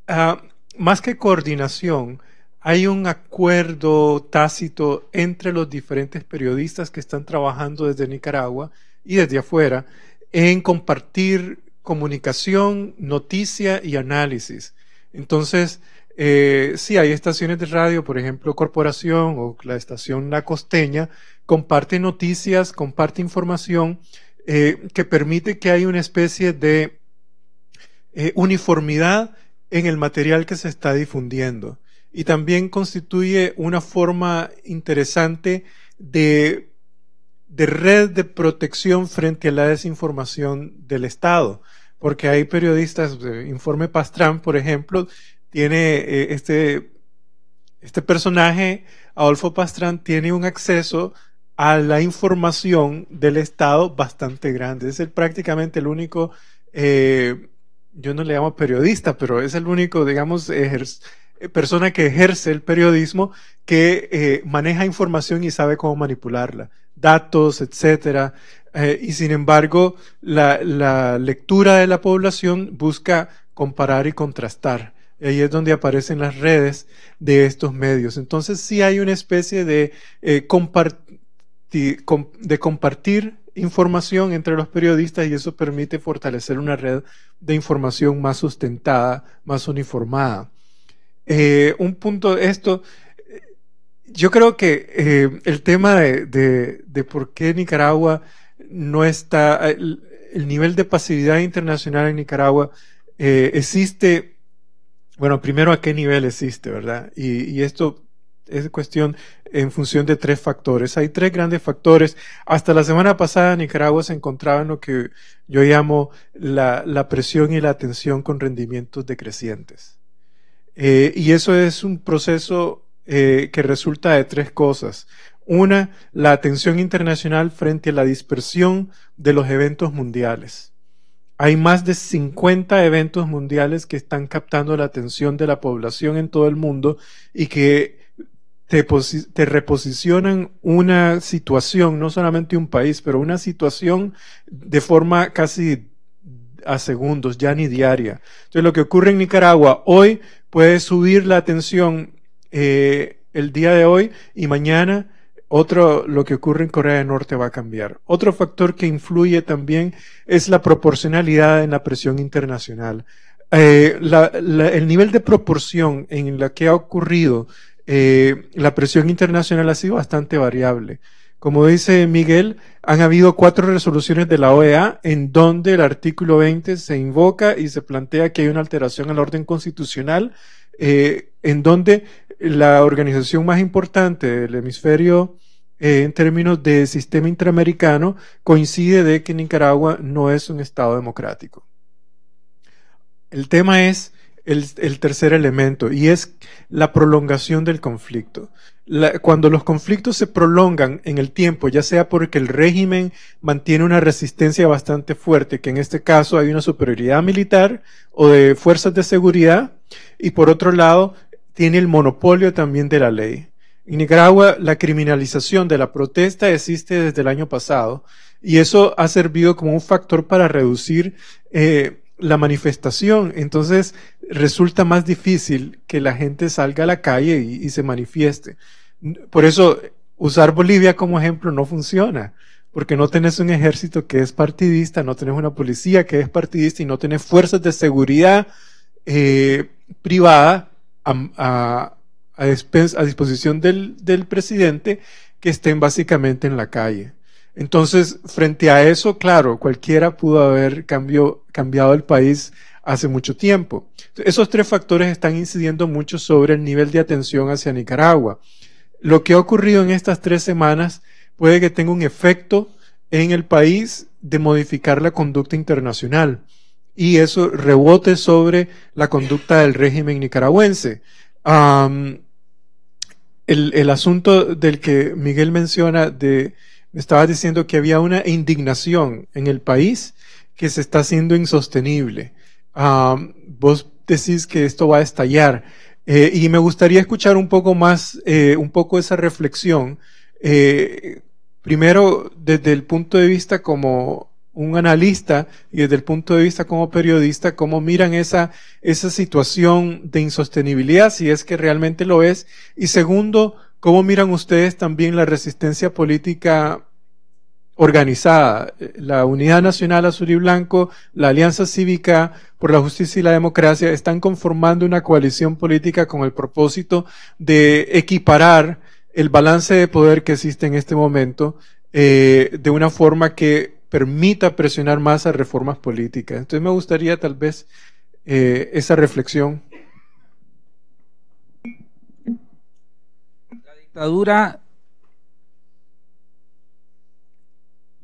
ah, más que coordinación, hay un acuerdo tácito entre los diferentes periodistas que están trabajando desde Nicaragua y desde afuera en compartir comunicación, noticia y análisis. Entonces, si eh, sí, hay estaciones de radio, por ejemplo, Corporación o la estación La Costeña, comparte noticias, comparte información eh, que permite que haya una especie de eh, uniformidad en el material que se está difundiendo. Y también constituye una forma interesante de, red de protección frente a la desinformación del Estado porque hay periodistas, Informe Pastrán, por ejemplo, tiene eh, este, este personaje, Adolfo Pastrán, tiene un acceso a la información del Estado bastante grande. Es prácticamente el único, eh, yo no le llamo periodista, pero es el único, digamos, eh, persona que ejerce el periodismo que maneja información y sabe cómo manipularla, datos, etcétera. y sin embargo, la lectura de la población busca comparar y contrastar ahí es donde aparecen las redes de estos medios. Entonces sí hay una especie eh, de, compartir información entre los periodistas y eso permite fortalecer una red de información más sustentada, más uniformada. Eh, un punto, de esto, eh, yo creo que el tema de, por qué Nicaragua no está, el, nivel de pasividad internacional en Nicaragua existe bueno, primero a qué nivel existe, ¿verdad? Y, esto es cuestión en función de tres factores. Hay tres grandes factores. Hasta la semana pasada Nicaragua se encontraba en lo que yo llamo la, presión y la atención con rendimientos decrecientes. Eh, y eso es un proceso eh, que resulta de tres cosas. Una, la atención internacional frente a la dispersión de los eventos mundiales. Hay más de 50 eventos mundiales que están captando la atención de la población en todo el mundo y que te, te, reposicionan una situación, no solamente un país, pero una situación de forma casi a segundos, ya ni diaria. Entonces lo que ocurre en Nicaragua hoy puede subir la atención eh, el día de hoy y mañana otro, lo que ocurre en Corea del Norte va a cambiar. Otro factor que influye también es la proporcionalidad en la presión internacional. Eh, el nivel de proporción en la que ha ocurrido eh, la presión internacional ha sido bastante variable. Como dice Miguel, han habido cuatro resoluciones de la OEA en donde el artículo 20 se invoca y se plantea que hay una alteración al orden constitucional, eh, en donde la organización más importante del hemisferio eh, en términos de sistema interamericano coincide de que Nicaragua no es un Estado democrático. El tema es el, tercer elemento y es la prolongación del conflicto. cuando los conflictos se prolongan en el tiempo, ya sea porque el régimen mantiene una resistencia bastante fuerte, que en este caso hay una superioridad militar o de fuerzas de seguridad, y por otro lado tiene el monopolio también de la ley. En Nicaragua la criminalización de la protesta existe desde el año pasado y eso ha servido como un factor para reducir eh, la manifestación. Entonces resulta más difícil que la gente salga a la calle y, se manifieste. Por eso usar Bolivia como ejemplo no funciona porque no tenés un ejército que es partidista, no tenés una policía que es partidista y no tenés fuerzas de seguridad eh, privada a, a, disposición del, presidente que estén básicamente en la calle. Entonces, frente a eso, claro, cualquiera pudo haber cambiado el país hace mucho tiempo. Esos tres factores están incidiendo mucho sobre el nivel de atención hacia Nicaragua. Lo que ha ocurrido en estas tres semanas puede que tenga un efecto en el país de modificar la conducta internacional y eso rebote sobre la conducta del régimen nicaragüense el, asunto del que Miguel menciona de, me estabas diciendo que había una indignación en el país que se está haciendo insostenible. vos decís que esto va a estallar. Eh, y me gustaría escuchar un poco más, eh, un poco esa reflexión. Eh, primero, desde el punto de vista como un analista y desde el punto de vista como periodista, cómo miran esa, esa situación de insostenibilidad, si es que realmente lo es. Y segundo, cómo miran ustedes también la resistencia política organizada, la Unidad Nacional Azul y Blanco, la Alianza Cívica por la Justicia y la Democracia, están conformando una coalición política con el propósito de equiparar el balance de poder que existe en este momento eh, de una forma que permita presionar más a reformas políticas. Entonces me gustaría tal vez eh, esa reflexión. La dictadura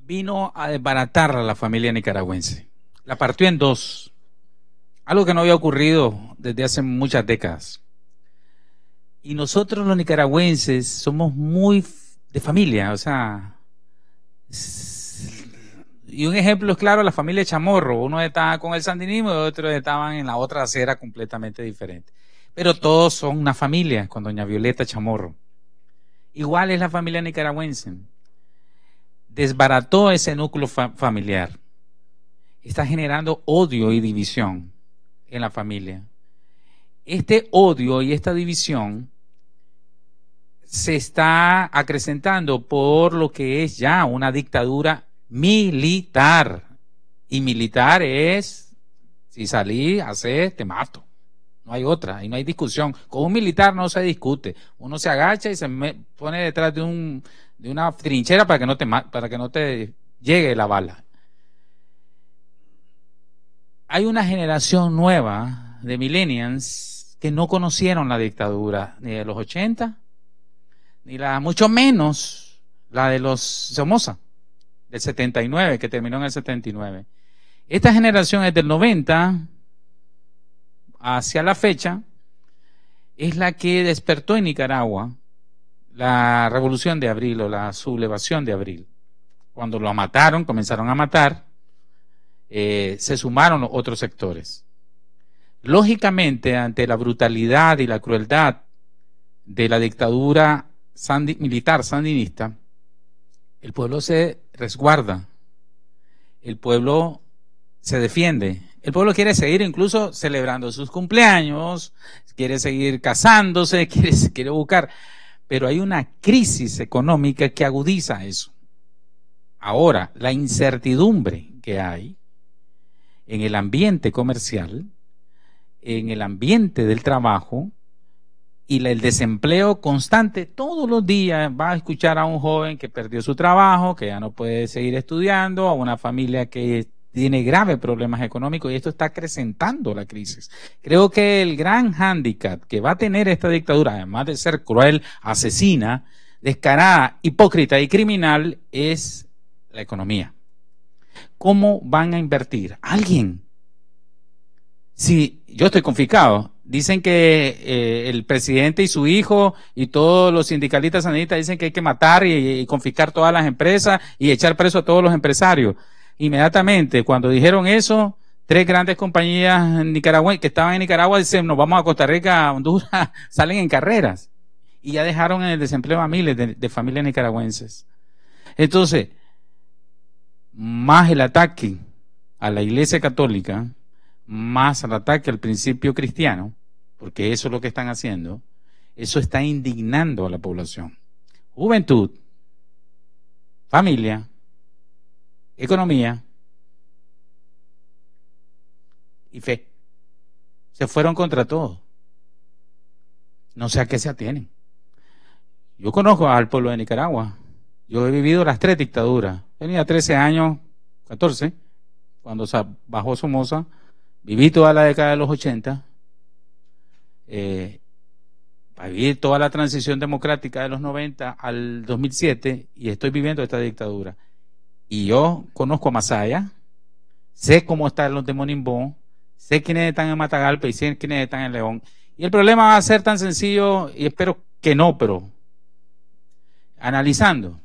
vino a desbaratar a la familia nicaragüense. La partió en dos. Algo que no había ocurrido desde hace muchas décadas. Y nosotros los nicaragüenses somos muy de familia, o sea, y un ejemplo es claro, la familia Chamorro. Uno estaba con el sandinismo y otros estaban en la otra acera completamente diferente. Pero todos son una familia con doña Violeta Chamorro. Igual es la familia nicaragüense. Desbarató ese núcleo familiar. Está generando odio y división en la familia. Este odio y esta división se está acrecentando por lo que es ya una dictadura militar. Y militar es, si salí, hace te mato. No hay otra, y no hay discusión. Con un militar no se discute. Uno se agacha y se pone detrás de, un, de una trinchera para que, no te, para que no te llegue la bala. Hay una generación nueva de millennials que no conocieron la dictadura ni de los 80, ni la, mucho menos la de los Somoza del 79, que terminó en el 79. Esta generación es del 90 hacia la fecha, es la que despertó en Nicaragua la revolución de abril o la sublevación de abril. Cuando lo mataron, comenzaron a matar, eh, se sumaron otros sectores. Lógicamente, ante la brutalidad y la crueldad de la dictadura militar sandinista, el pueblo se resguarda. El pueblo se defiende. El pueblo quiere seguir incluso celebrando sus cumpleaños, quiere seguir casándose, quiere, buscar. Pero hay una crisis económica que agudiza eso. Ahora, la incertidumbre que hay en el ambiente comercial, en el ambiente del trabajo, y el desempleo constante. Todos los días va a escuchar a un joven que perdió su trabajo, que ya no puede seguir estudiando, a una familia que tiene graves problemas económicos y esto está acrecentando la crisis. Creo que el gran hándicap que va a tener esta dictadura, además de ser cruel, asesina, descarada, hipócrita y criminal, es la economía. ¿Cómo van a invertir? ¿Alguien? Si yo estoy confiscado Dicen que eh, el presidente y su hijo y todos los sindicalistas sanitarios dicen que hay que matar y, confiscar todas las empresas y echar preso a todos los empresarios. Inmediatamente, cuando dijeron eso, tres grandes compañías nicaragüenses que estaban en Nicaragua dicen, nos vamos a Costa Rica, a Honduras, salen en carreras. Y ya dejaron en el desempleo a miles de familias nicaragüenses. Entonces, más el ataque a la Iglesia Católica, más el ataque al principio cristiano, porque eso es lo que están haciendo, eso está indignando a la población. Juventud, familia, economía y fe. Se fueron contra todo. No sé a qué se atienen. Yo conozco al pueblo de Nicaragua. Yo he vivido las tres dictaduras. Tenía 13 años, 14, cuando bajó Somoza. Viví toda la década de los 80 eh, a vivir toda la transición democrática de los 90 al 2007 y estoy viviendo esta dictadura. Y yo conozco a Masaya, sé cómo están los de Monimbón, sé quiénes están en Matagalpa y sé quiénes están en León. Y el problema va a ser tan sencillo, y espero que no, pero analizando.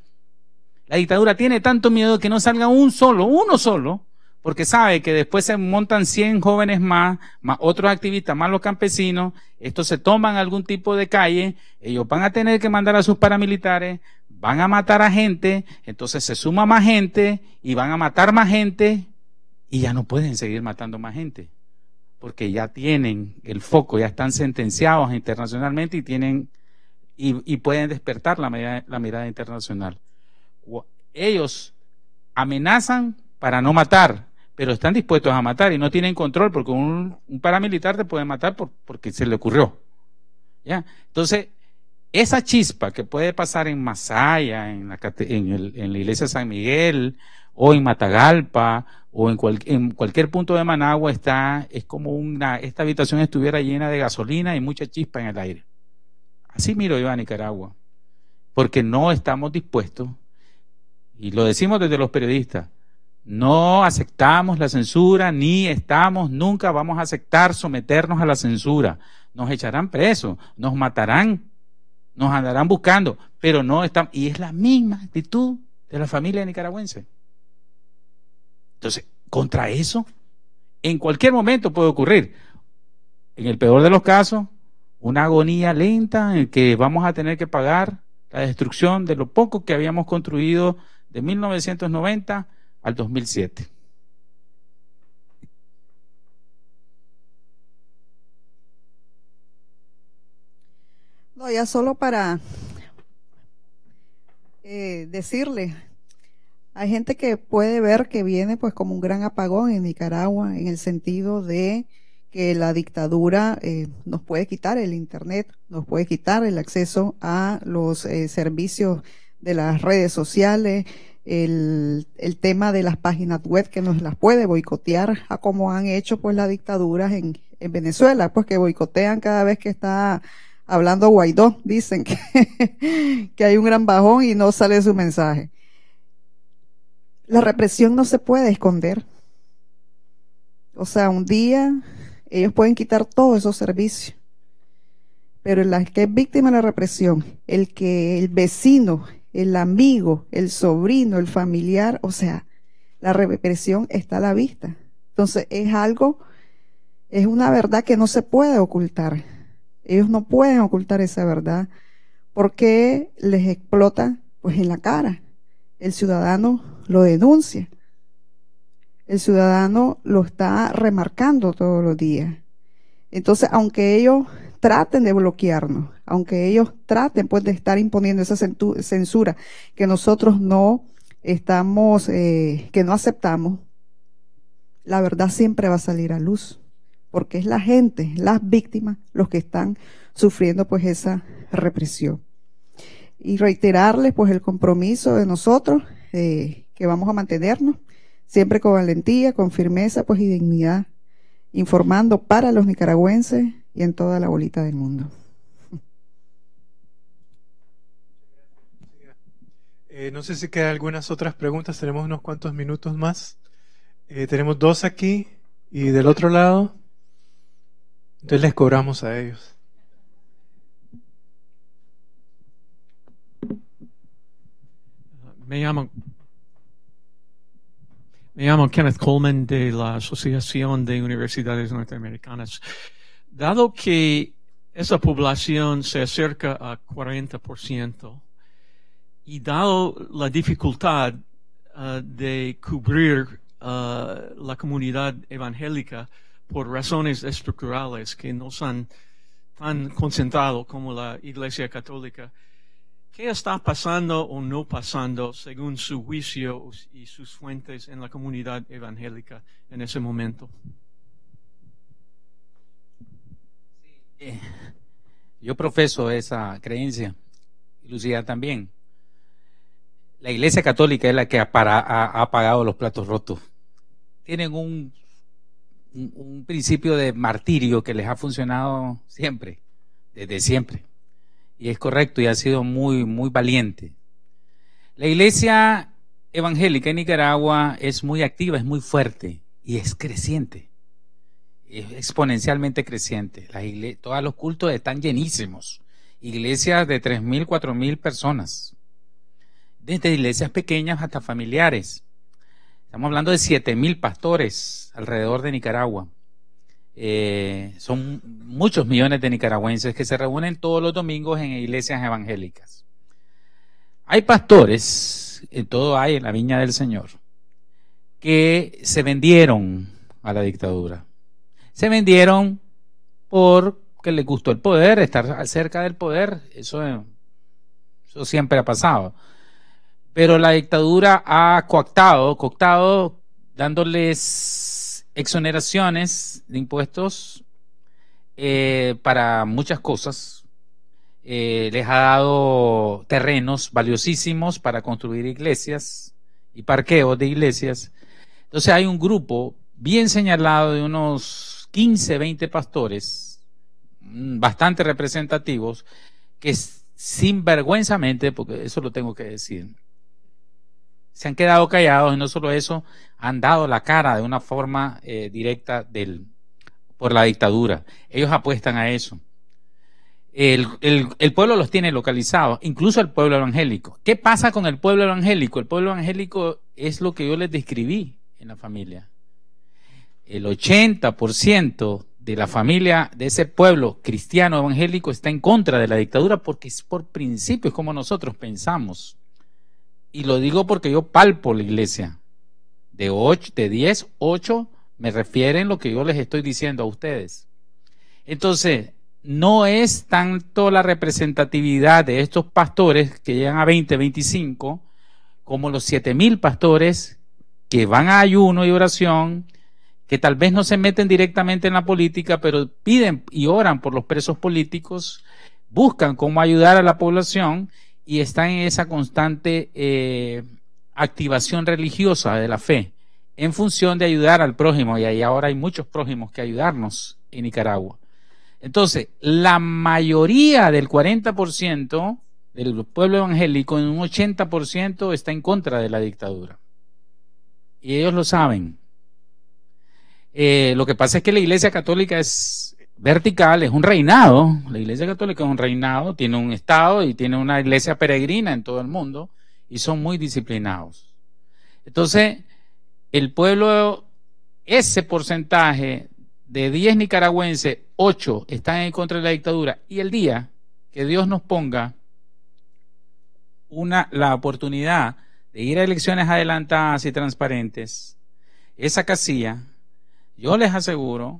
La dictadura tiene tanto miedo que no salga un solo, uno solo, porque sabe que después se montan 100 jóvenes más, más otros activistas, más los campesinos, estos se toman algún tipo de calle, ellos van a tener que mandar a sus paramilitares, van a matar a gente, entonces se suma más gente y van a matar más gente y ya no pueden seguir matando más gente, porque ya tienen el foco, ya están sentenciados internacionalmente y tienen y, pueden despertar la la mirada internacional. Ellos amenazan para no matar, pero están dispuestos a matar y no tienen control porque un, paramilitar te puede matar porque se le ocurrió. ¿Ya? Entonces, esa chispa que puede pasar en Masaya, en la, en, en la iglesia San Miguel, o en Matagalpa, o en, en, cualquier punto de Managua, está, es como una, esta habitación estuviera llena de gasolina y mucha chispa en el aire. Así miro yo a Nicaragua, porque no estamos dispuestos, y lo decimos desde los periodistas, no aceptamos la censura, ni estamos, nunca vamos a aceptar someternos a la censura. Nos echarán preso, nos matarán, nos andarán buscando, pero no estamos. Y es la misma actitud de la familia nicaragüense. Entonces, contra eso, en cualquier momento puede ocurrir. En el peor de los casos, una agonía lenta en el que vamos a tener que pagar la destrucción de lo poco que habíamos construido de 1990 al 2007. No, ya solo para eh, decirle, hay gente que puede ver que viene pues como un gran apagón en Nicaragua en el sentido de que la dictadura eh, nos puede quitar el Internet, nos puede quitar el acceso a los eh, servicios de las redes sociales, el, tema de las páginas web que nos las puede boicotear a como han hecho pues las dictaduras en, en Venezuela, pues que boicotean cada vez que está hablando Guaidó, dicen que, que hay un gran bajón y no sale su mensaje. La represión no se puede esconder. O sea, un día ellos pueden quitar todos esos servicios. Pero el que es víctima de la represión, el que el vecino, el amigo, el sobrino, el familiar, o sea, la represión está a la vista. Entonces es algo, es una verdad que no se puede ocultar. Ellos no pueden ocultar esa verdad porque les explota pues en la cara. El ciudadano lo denuncia. El ciudadano lo está remarcando todos los días. Entonces, aunque ellos traten de bloquearnos, aunque ellos traten pues de estar imponiendo esa censura que nosotros no estamos, eh, que no aceptamos, la verdad siempre va a salir a luz, porque es la gente, las víctimas, los que están sufriendo pues esa represión. Y reiterarles pues el compromiso de nosotros, eh, que vamos a mantenernos siempre con valentía, con firmeza pues y dignidad, informando para los nicaragüenses y en toda la bolita del mundo. Eh, no sé si quedan algunas otras preguntas, tenemos unos cuantos minutos más. Eh, tenemos dos aquí y del otro lado. Entonces les cobramos a ellos. Me llamo, me llamo Kenneth Coleman de la Asociación de Universidades Norteamericanas dado que esa población se acerca a 40% y dado la dificultad ah, de cubrir ah, la comunidad evangélica por razones estructurales que no son tan concentrado como la Iglesia Católica, ¿qué está pasando o no pasando según su juicio y sus fuentes en la comunidad evangélica en ese momento? yo profeso esa creencia, Lucía también. La Iglesia Católica es la que ha, pagado los platos rotos. Tienen un, un, un principio de martirio que les ha funcionado siempre, desde siempre. Y es correcto y ha sido muy, muy valiente. La Iglesia evangélica en Nicaragua es muy activa, es muy fuerte y es creciente es exponencialmente creciente. todos los cultos están llenísimos. Iglesias de 3.000, 4.000 personas. Desde iglesias pequeñas hasta familiares. Estamos hablando de 7.000 pastores alrededor de Nicaragua. Eh, son muchos millones de nicaragüenses que se reúnen todos los domingos en iglesias evangélicas. Hay pastores, en eh, todo hay en la viña del Señor, que se vendieron a la dictadura se vendieron porque les gustó el poder, estar cerca del poder, eso, siempre ha pasado. Pero la dictadura ha coactado, coactado dándoles exoneraciones de impuestos eh, para muchas cosas. Eh, les ha dado terrenos valiosísimos para construir iglesias y parqueos de iglesias. Entonces hay un grupo bien señalado de unos 15, 20 pastores mm, bastante representativos que sinvergüenzamente, porque eso lo tengo que decir, se han quedado callados y no solo eso, han dado la cara de una forma eh, directa del, por la dictadura. Ellos apuestan a eso. El, el, pueblo los tiene localizados, incluso el pueblo evangélico. ¿Qué pasa con el pueblo evangélico? El pueblo evangélico es lo que yo les describí en la familia el 80% de la familia de ese pueblo cristiano evangélico está en contra de la dictadura porque es por principios como nosotros pensamos. Y lo digo porque yo palpo la iglesia. De 8, de 10, 8 me refieren lo que yo les estoy diciendo a ustedes. Entonces, no es tanto la representatividad de estos pastores que llegan a 20, 25, como los 7 mil pastores que van a ayuno y oración, que tal vez no se meten directamente en la política, pero piden y oran por los presos políticos, buscan cómo ayudar a la población y están en esa constante eh, activación religiosa de la fe en función de ayudar al prójimo. Y ahí ahora hay muchos prójimos que ayudarnos en Nicaragua. Entonces, la mayoría del 40% del pueblo evangélico, en un 80% está en contra de la dictadura. Y ellos lo saben. Eh, lo que pasa es que la Iglesia Católica es vertical, es un reinado. La Iglesia Católica es un reinado, tiene un Estado y tiene una iglesia peregrina en todo el mundo y son muy disciplinados. Entonces, el pueblo, ese porcentaje de 10 nicaragüenses, 8 están en contra de la dictadura y el día que Dios nos ponga una, la oportunidad de ir a elecciones adelantadas y transparentes, esa casilla yo les aseguro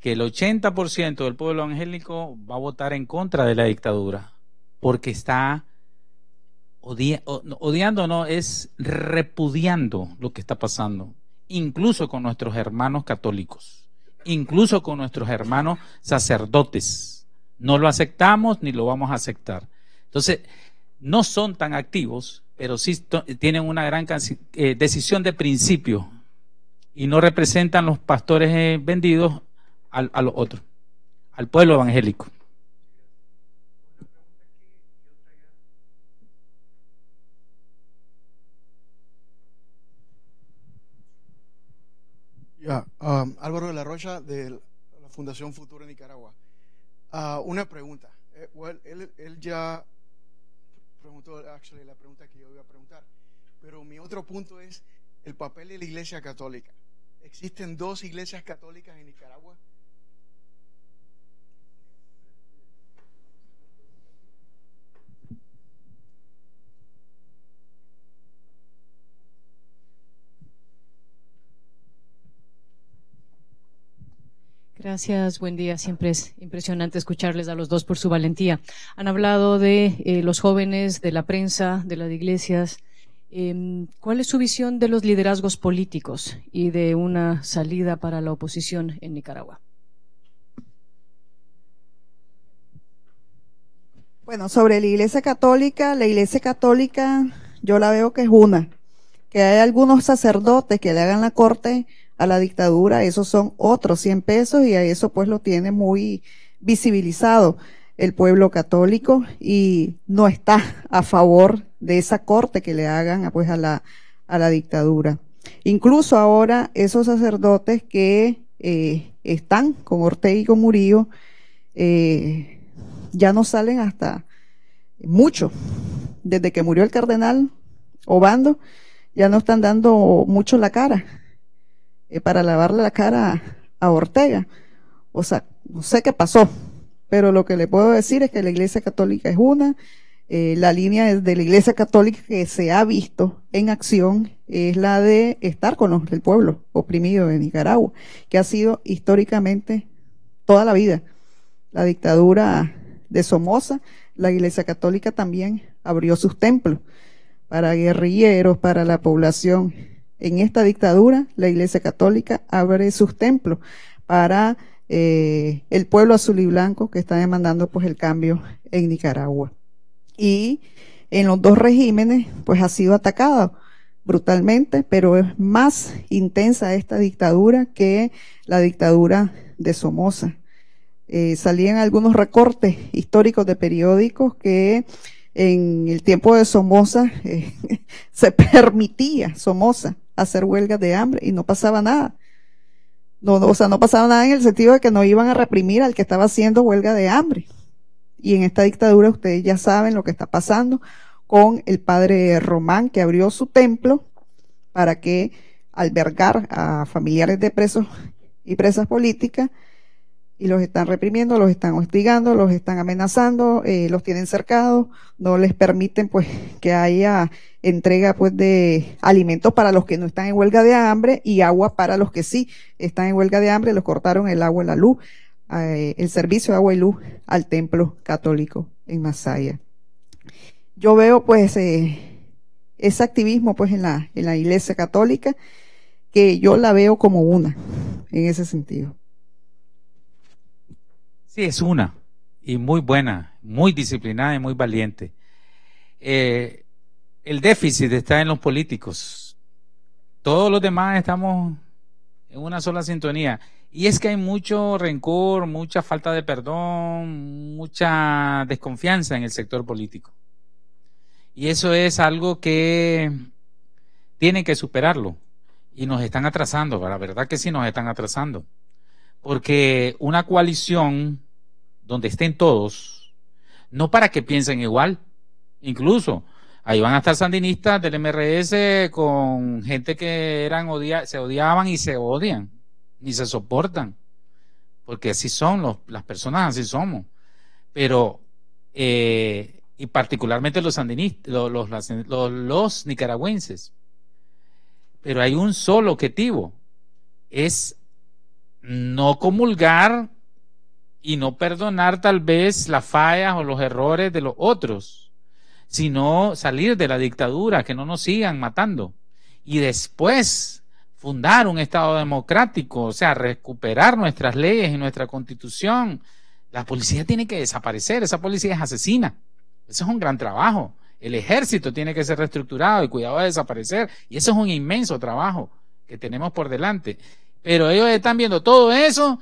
que el 80% del pueblo angélico va a votar en contra de la dictadura, porque está odiando, no, es repudiando lo que está pasando, incluso con nuestros hermanos católicos, incluso con nuestros hermanos sacerdotes. No lo aceptamos ni lo vamos a aceptar. Entonces, no son tan activos, pero sí tienen una gran eh, decisión de principio y no representan los pastores eh, vendidos al, a los otros, al pueblo evangélico. Um, Álvaro de la Rocha de la Fundación Futura Nicaragua. Ah, una pregunta. Eh, él, ya preguntó actually, la pregunta que yo iba a preguntar, pero mi otro punto es el papel de la Iglesia Católica. Existen dos iglesias católicas en Nicaragua. Gracias, buen día. Siempre es impresionante escucharles a los dos por su valentía. Han hablado de eh, los jóvenes, de la prensa, de las iglesias, Em, ¿Cuál es su visión de los liderazgos políticos y de una salida para la oposición en Nicaragua? Bueno, sobre la Iglesia Católica, la Iglesia Católica yo la veo que es una, que hay algunos sacerdotes que le hagan la corte a la dictadura, esos son otros 100 pesos y a eso pues lo tiene muy visibilizado el pueblo católico y no está a favor de esa corte que le hagan ah, pues a la, a la dictadura. Incluso ahora esos sacerdotes que eh, están con Ortega y con Murillo eh, ya no salen hasta mucho. Desde que murió el cardenal Obando, ya no están dando mucho la cara eh, para lavarle la cara a, a Ortega. O sea, no sé qué pasó, pero lo que le puedo decir es que la Iglesia Católica es una. Eh, la línea de la Iglesia Católica que se ha visto en acción es la de estar con los, el pueblo oprimido de Nicaragua, que ha sido históricamente toda la vida. La dictadura de Somoza, la Iglesia Católica también abrió sus templos para guerrilleros, para la población. En esta dictadura, la Iglesia Católica abre sus templos para eh, el pueblo azul y blanco que está demandando pues el cambio en Nicaragua. Y en los dos regímenes pues ha sido atacado brutalmente, pero es más intensa esta dictadura que la dictadura de Somoza. Eh, salían algunos recortes históricos de periódicos que en el tiempo de Somoza eh, se permitía Somoza hacer huelgas de hambre y no pasaba nada. No, o sea, no pasaba nada en el sentido de que no iban a reprimir al que estaba haciendo huelga de hambre. Y en esta dictadura ustedes ya saben lo que está pasando con el padre Román que abrió su templo para que albergar a familiares de presos y presas políticas y los están reprimiendo, los están hostigando, los están amenazando, eh, los tienen cercados, no les permiten pues que haya entrega pues de alimentos para los que no están en huelga de hambre y agua para los que sí están en huelga de hambre, los cortaron el agua la luz, eh, el servicio de agua y luz al templo católico en Masaya. Yo veo pues eh, ese activismo pues en la, en la iglesia católica que yo la veo como una en ese sentido. Sí, es una y muy buena, muy disciplinada y muy valiente. Eh, el déficit está en los políticos. Todos los demás estamos en una sola sintonía. Y es que hay mucho rencor, mucha falta de perdón, mucha desconfianza en el sector político. Y eso es algo que tienen que superarlo. Y nos están atrasando, la verdad que sí nos están atrasando. Porque una coalición donde estén todos, no para que piensen igual, incluso ahí van a estar sandinistas del MRS con gente que eran odia se odiaban y se odian, y se soportan, porque así son las personas, así somos. Pero, eh, y particularmente los sandinistas, los, los nicaragüenses. Pero hay un solo objetivo, es no comulgar y no perdonar tal vez las fallas o los errores de los otros sino salir de la dictadura, que no nos sigan matando. Y después fundar un Estado democrático, o sea, recuperar nuestras leyes y nuestra constitución. La policía tiene que desaparecer, esa policía es asesina. eso es un gran trabajo. El ejército tiene que ser reestructurado y cuidado de desaparecer. Y eso es un inmenso trabajo que tenemos por delante. Pero ellos están viendo todo eso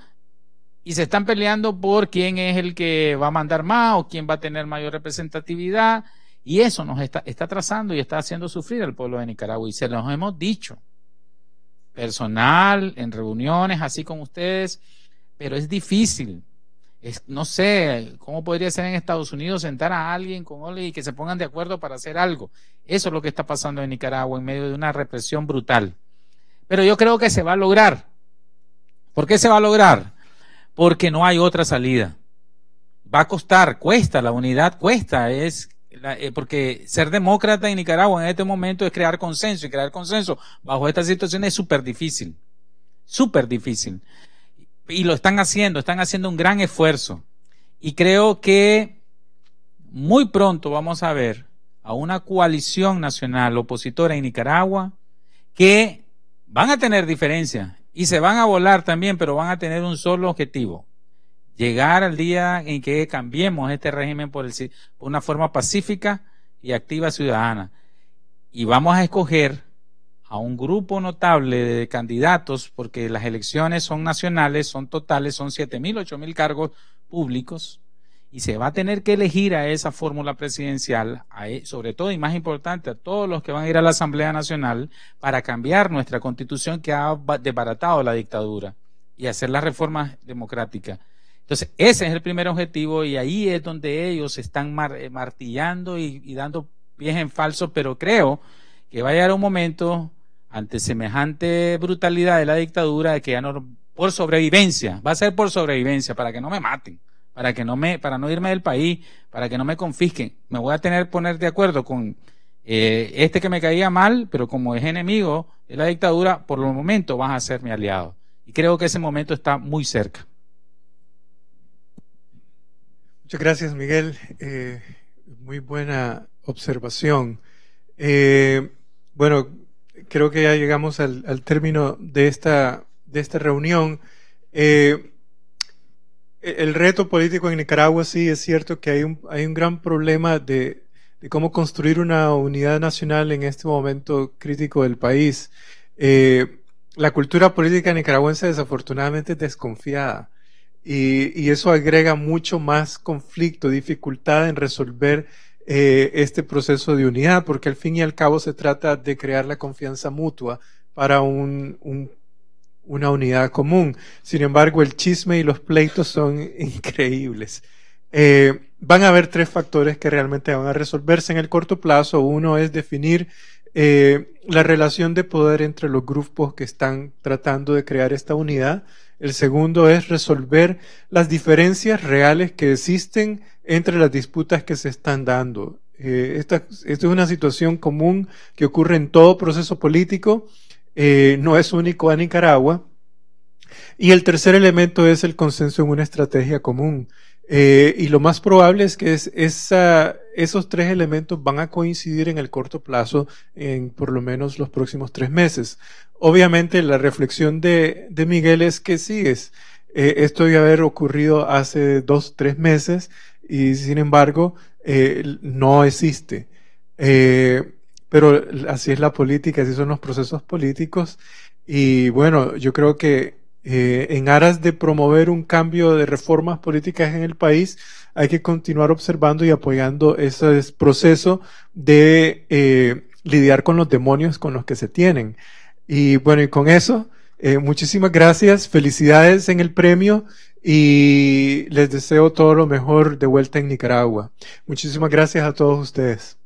y se están peleando por quién es el que va a mandar más o quién va a tener mayor representatividad y eso nos está, trazando y está haciendo sufrir al pueblo de Nicaragua. Y se los hemos dicho, personal, en reuniones, así con ustedes, pero es difícil. no sé cómo podría ser en Estados Unidos sentar a alguien con Ole y que se pongan de acuerdo para hacer algo. Eso es lo que está pasando en Nicaragua en medio de una represión brutal. Pero yo creo que se va a lograr. ¿Por qué se va a lograr? Porque no hay otra salida. Va a costar, cuesta, la unidad cuesta, es eh, porque ser demócrata en Nicaragua en este momento es crear consenso y crear consenso bajo esta situación es súper difícil, súper difícil. Y lo están haciendo, están haciendo un gran esfuerzo. Y creo que muy pronto vamos a ver a una coalición nacional opositora en Nicaragua que van a tener diferencias y se van a volar también, pero van a tener un solo objetivo, llegar al día en que cambiemos este régimen por, el, una forma pacífica y activa ciudadana. Y vamos a escoger a un grupo notable de candidatos, porque las elecciones son nacionales, son totales, son 7.000, 8.000 cargos públicos, y se va a tener que elegir a esa fórmula presidencial, e, sobre todo y más importante, a todos los que van a ir a la Asamblea Nacional para cambiar nuestra constitución que ha desbaratado la dictadura y hacer las reformas democráticas. Entonces, ese es el primer objetivo y ahí es donde ellos están eh, martillando y, dando pies en falso, pero creo que va a llegar un momento ante semejante brutalidad de la dictadura de que ya no por sobrevivencia, va a ser por sobrevivencia para que no me maten, para que no me para no irme del país, para que no me confisquen. Me voy a tener que poner de acuerdo con eh, este que me caía mal, pero como es enemigo de la dictadura, por el momento vas a ser mi aliado. Y creo que ese momento está muy cerca. Muchas gracias, Miguel. Eh, muy buena observación. Eh, bueno, creo que ya llegamos al, término de esta, de esta reunión. Eh, e-, el reto político en Nicaragua sí es cierto que hay un, hay un gran problema de, cómo construir una unidad nacional en este momento crítico del país. la cultura política nicaragüense desafortunadamente es desconfiada. Y, eso agrega mucho más conflicto, dificultad en resolver eh, este proceso de unidad, porque al fin y al cabo se trata de crear la confianza mutua para una unidad común. Sin embargo, el chisme y los pleitos son increíbles. Eh, van a haber tres factores que realmente van a resolverse en el corto plazo. Uno es definir eh, la relación de poder entre los grupos que están tratando de crear esta unidad. El segundo es resolver las diferencias reales que existen entre las disputas que se están dando. Eh, esta, es una situación común que ocurre en todo proceso político, eh, no es único a Nicaragua. Y el tercer elemento es el consenso en una estrategia común. y lo más probable es que es, esa, esos tres elementos van a coincidir en el corto plazo, en por lo menos los próximos tres meses. Obviamente la reflexión de, Miguel es que sí, es, eh, esto debe haber ocurrido hace dos, tres meses y sin embargo eh, no existe. Eh, pero así es la política, así son los procesos políticos y bueno, yo creo que en aras de promover un cambio de reformas políticas en el país, hay que continuar observando y apoyando ese proceso de eh, lidiar con los demonios con los que se tienen. Y bueno, y con eso, eh, muchísimas gracias, felicidades en el premio y les deseo todo lo mejor de vuelta en Nicaragua. Muchísimas gracias a todos ustedes.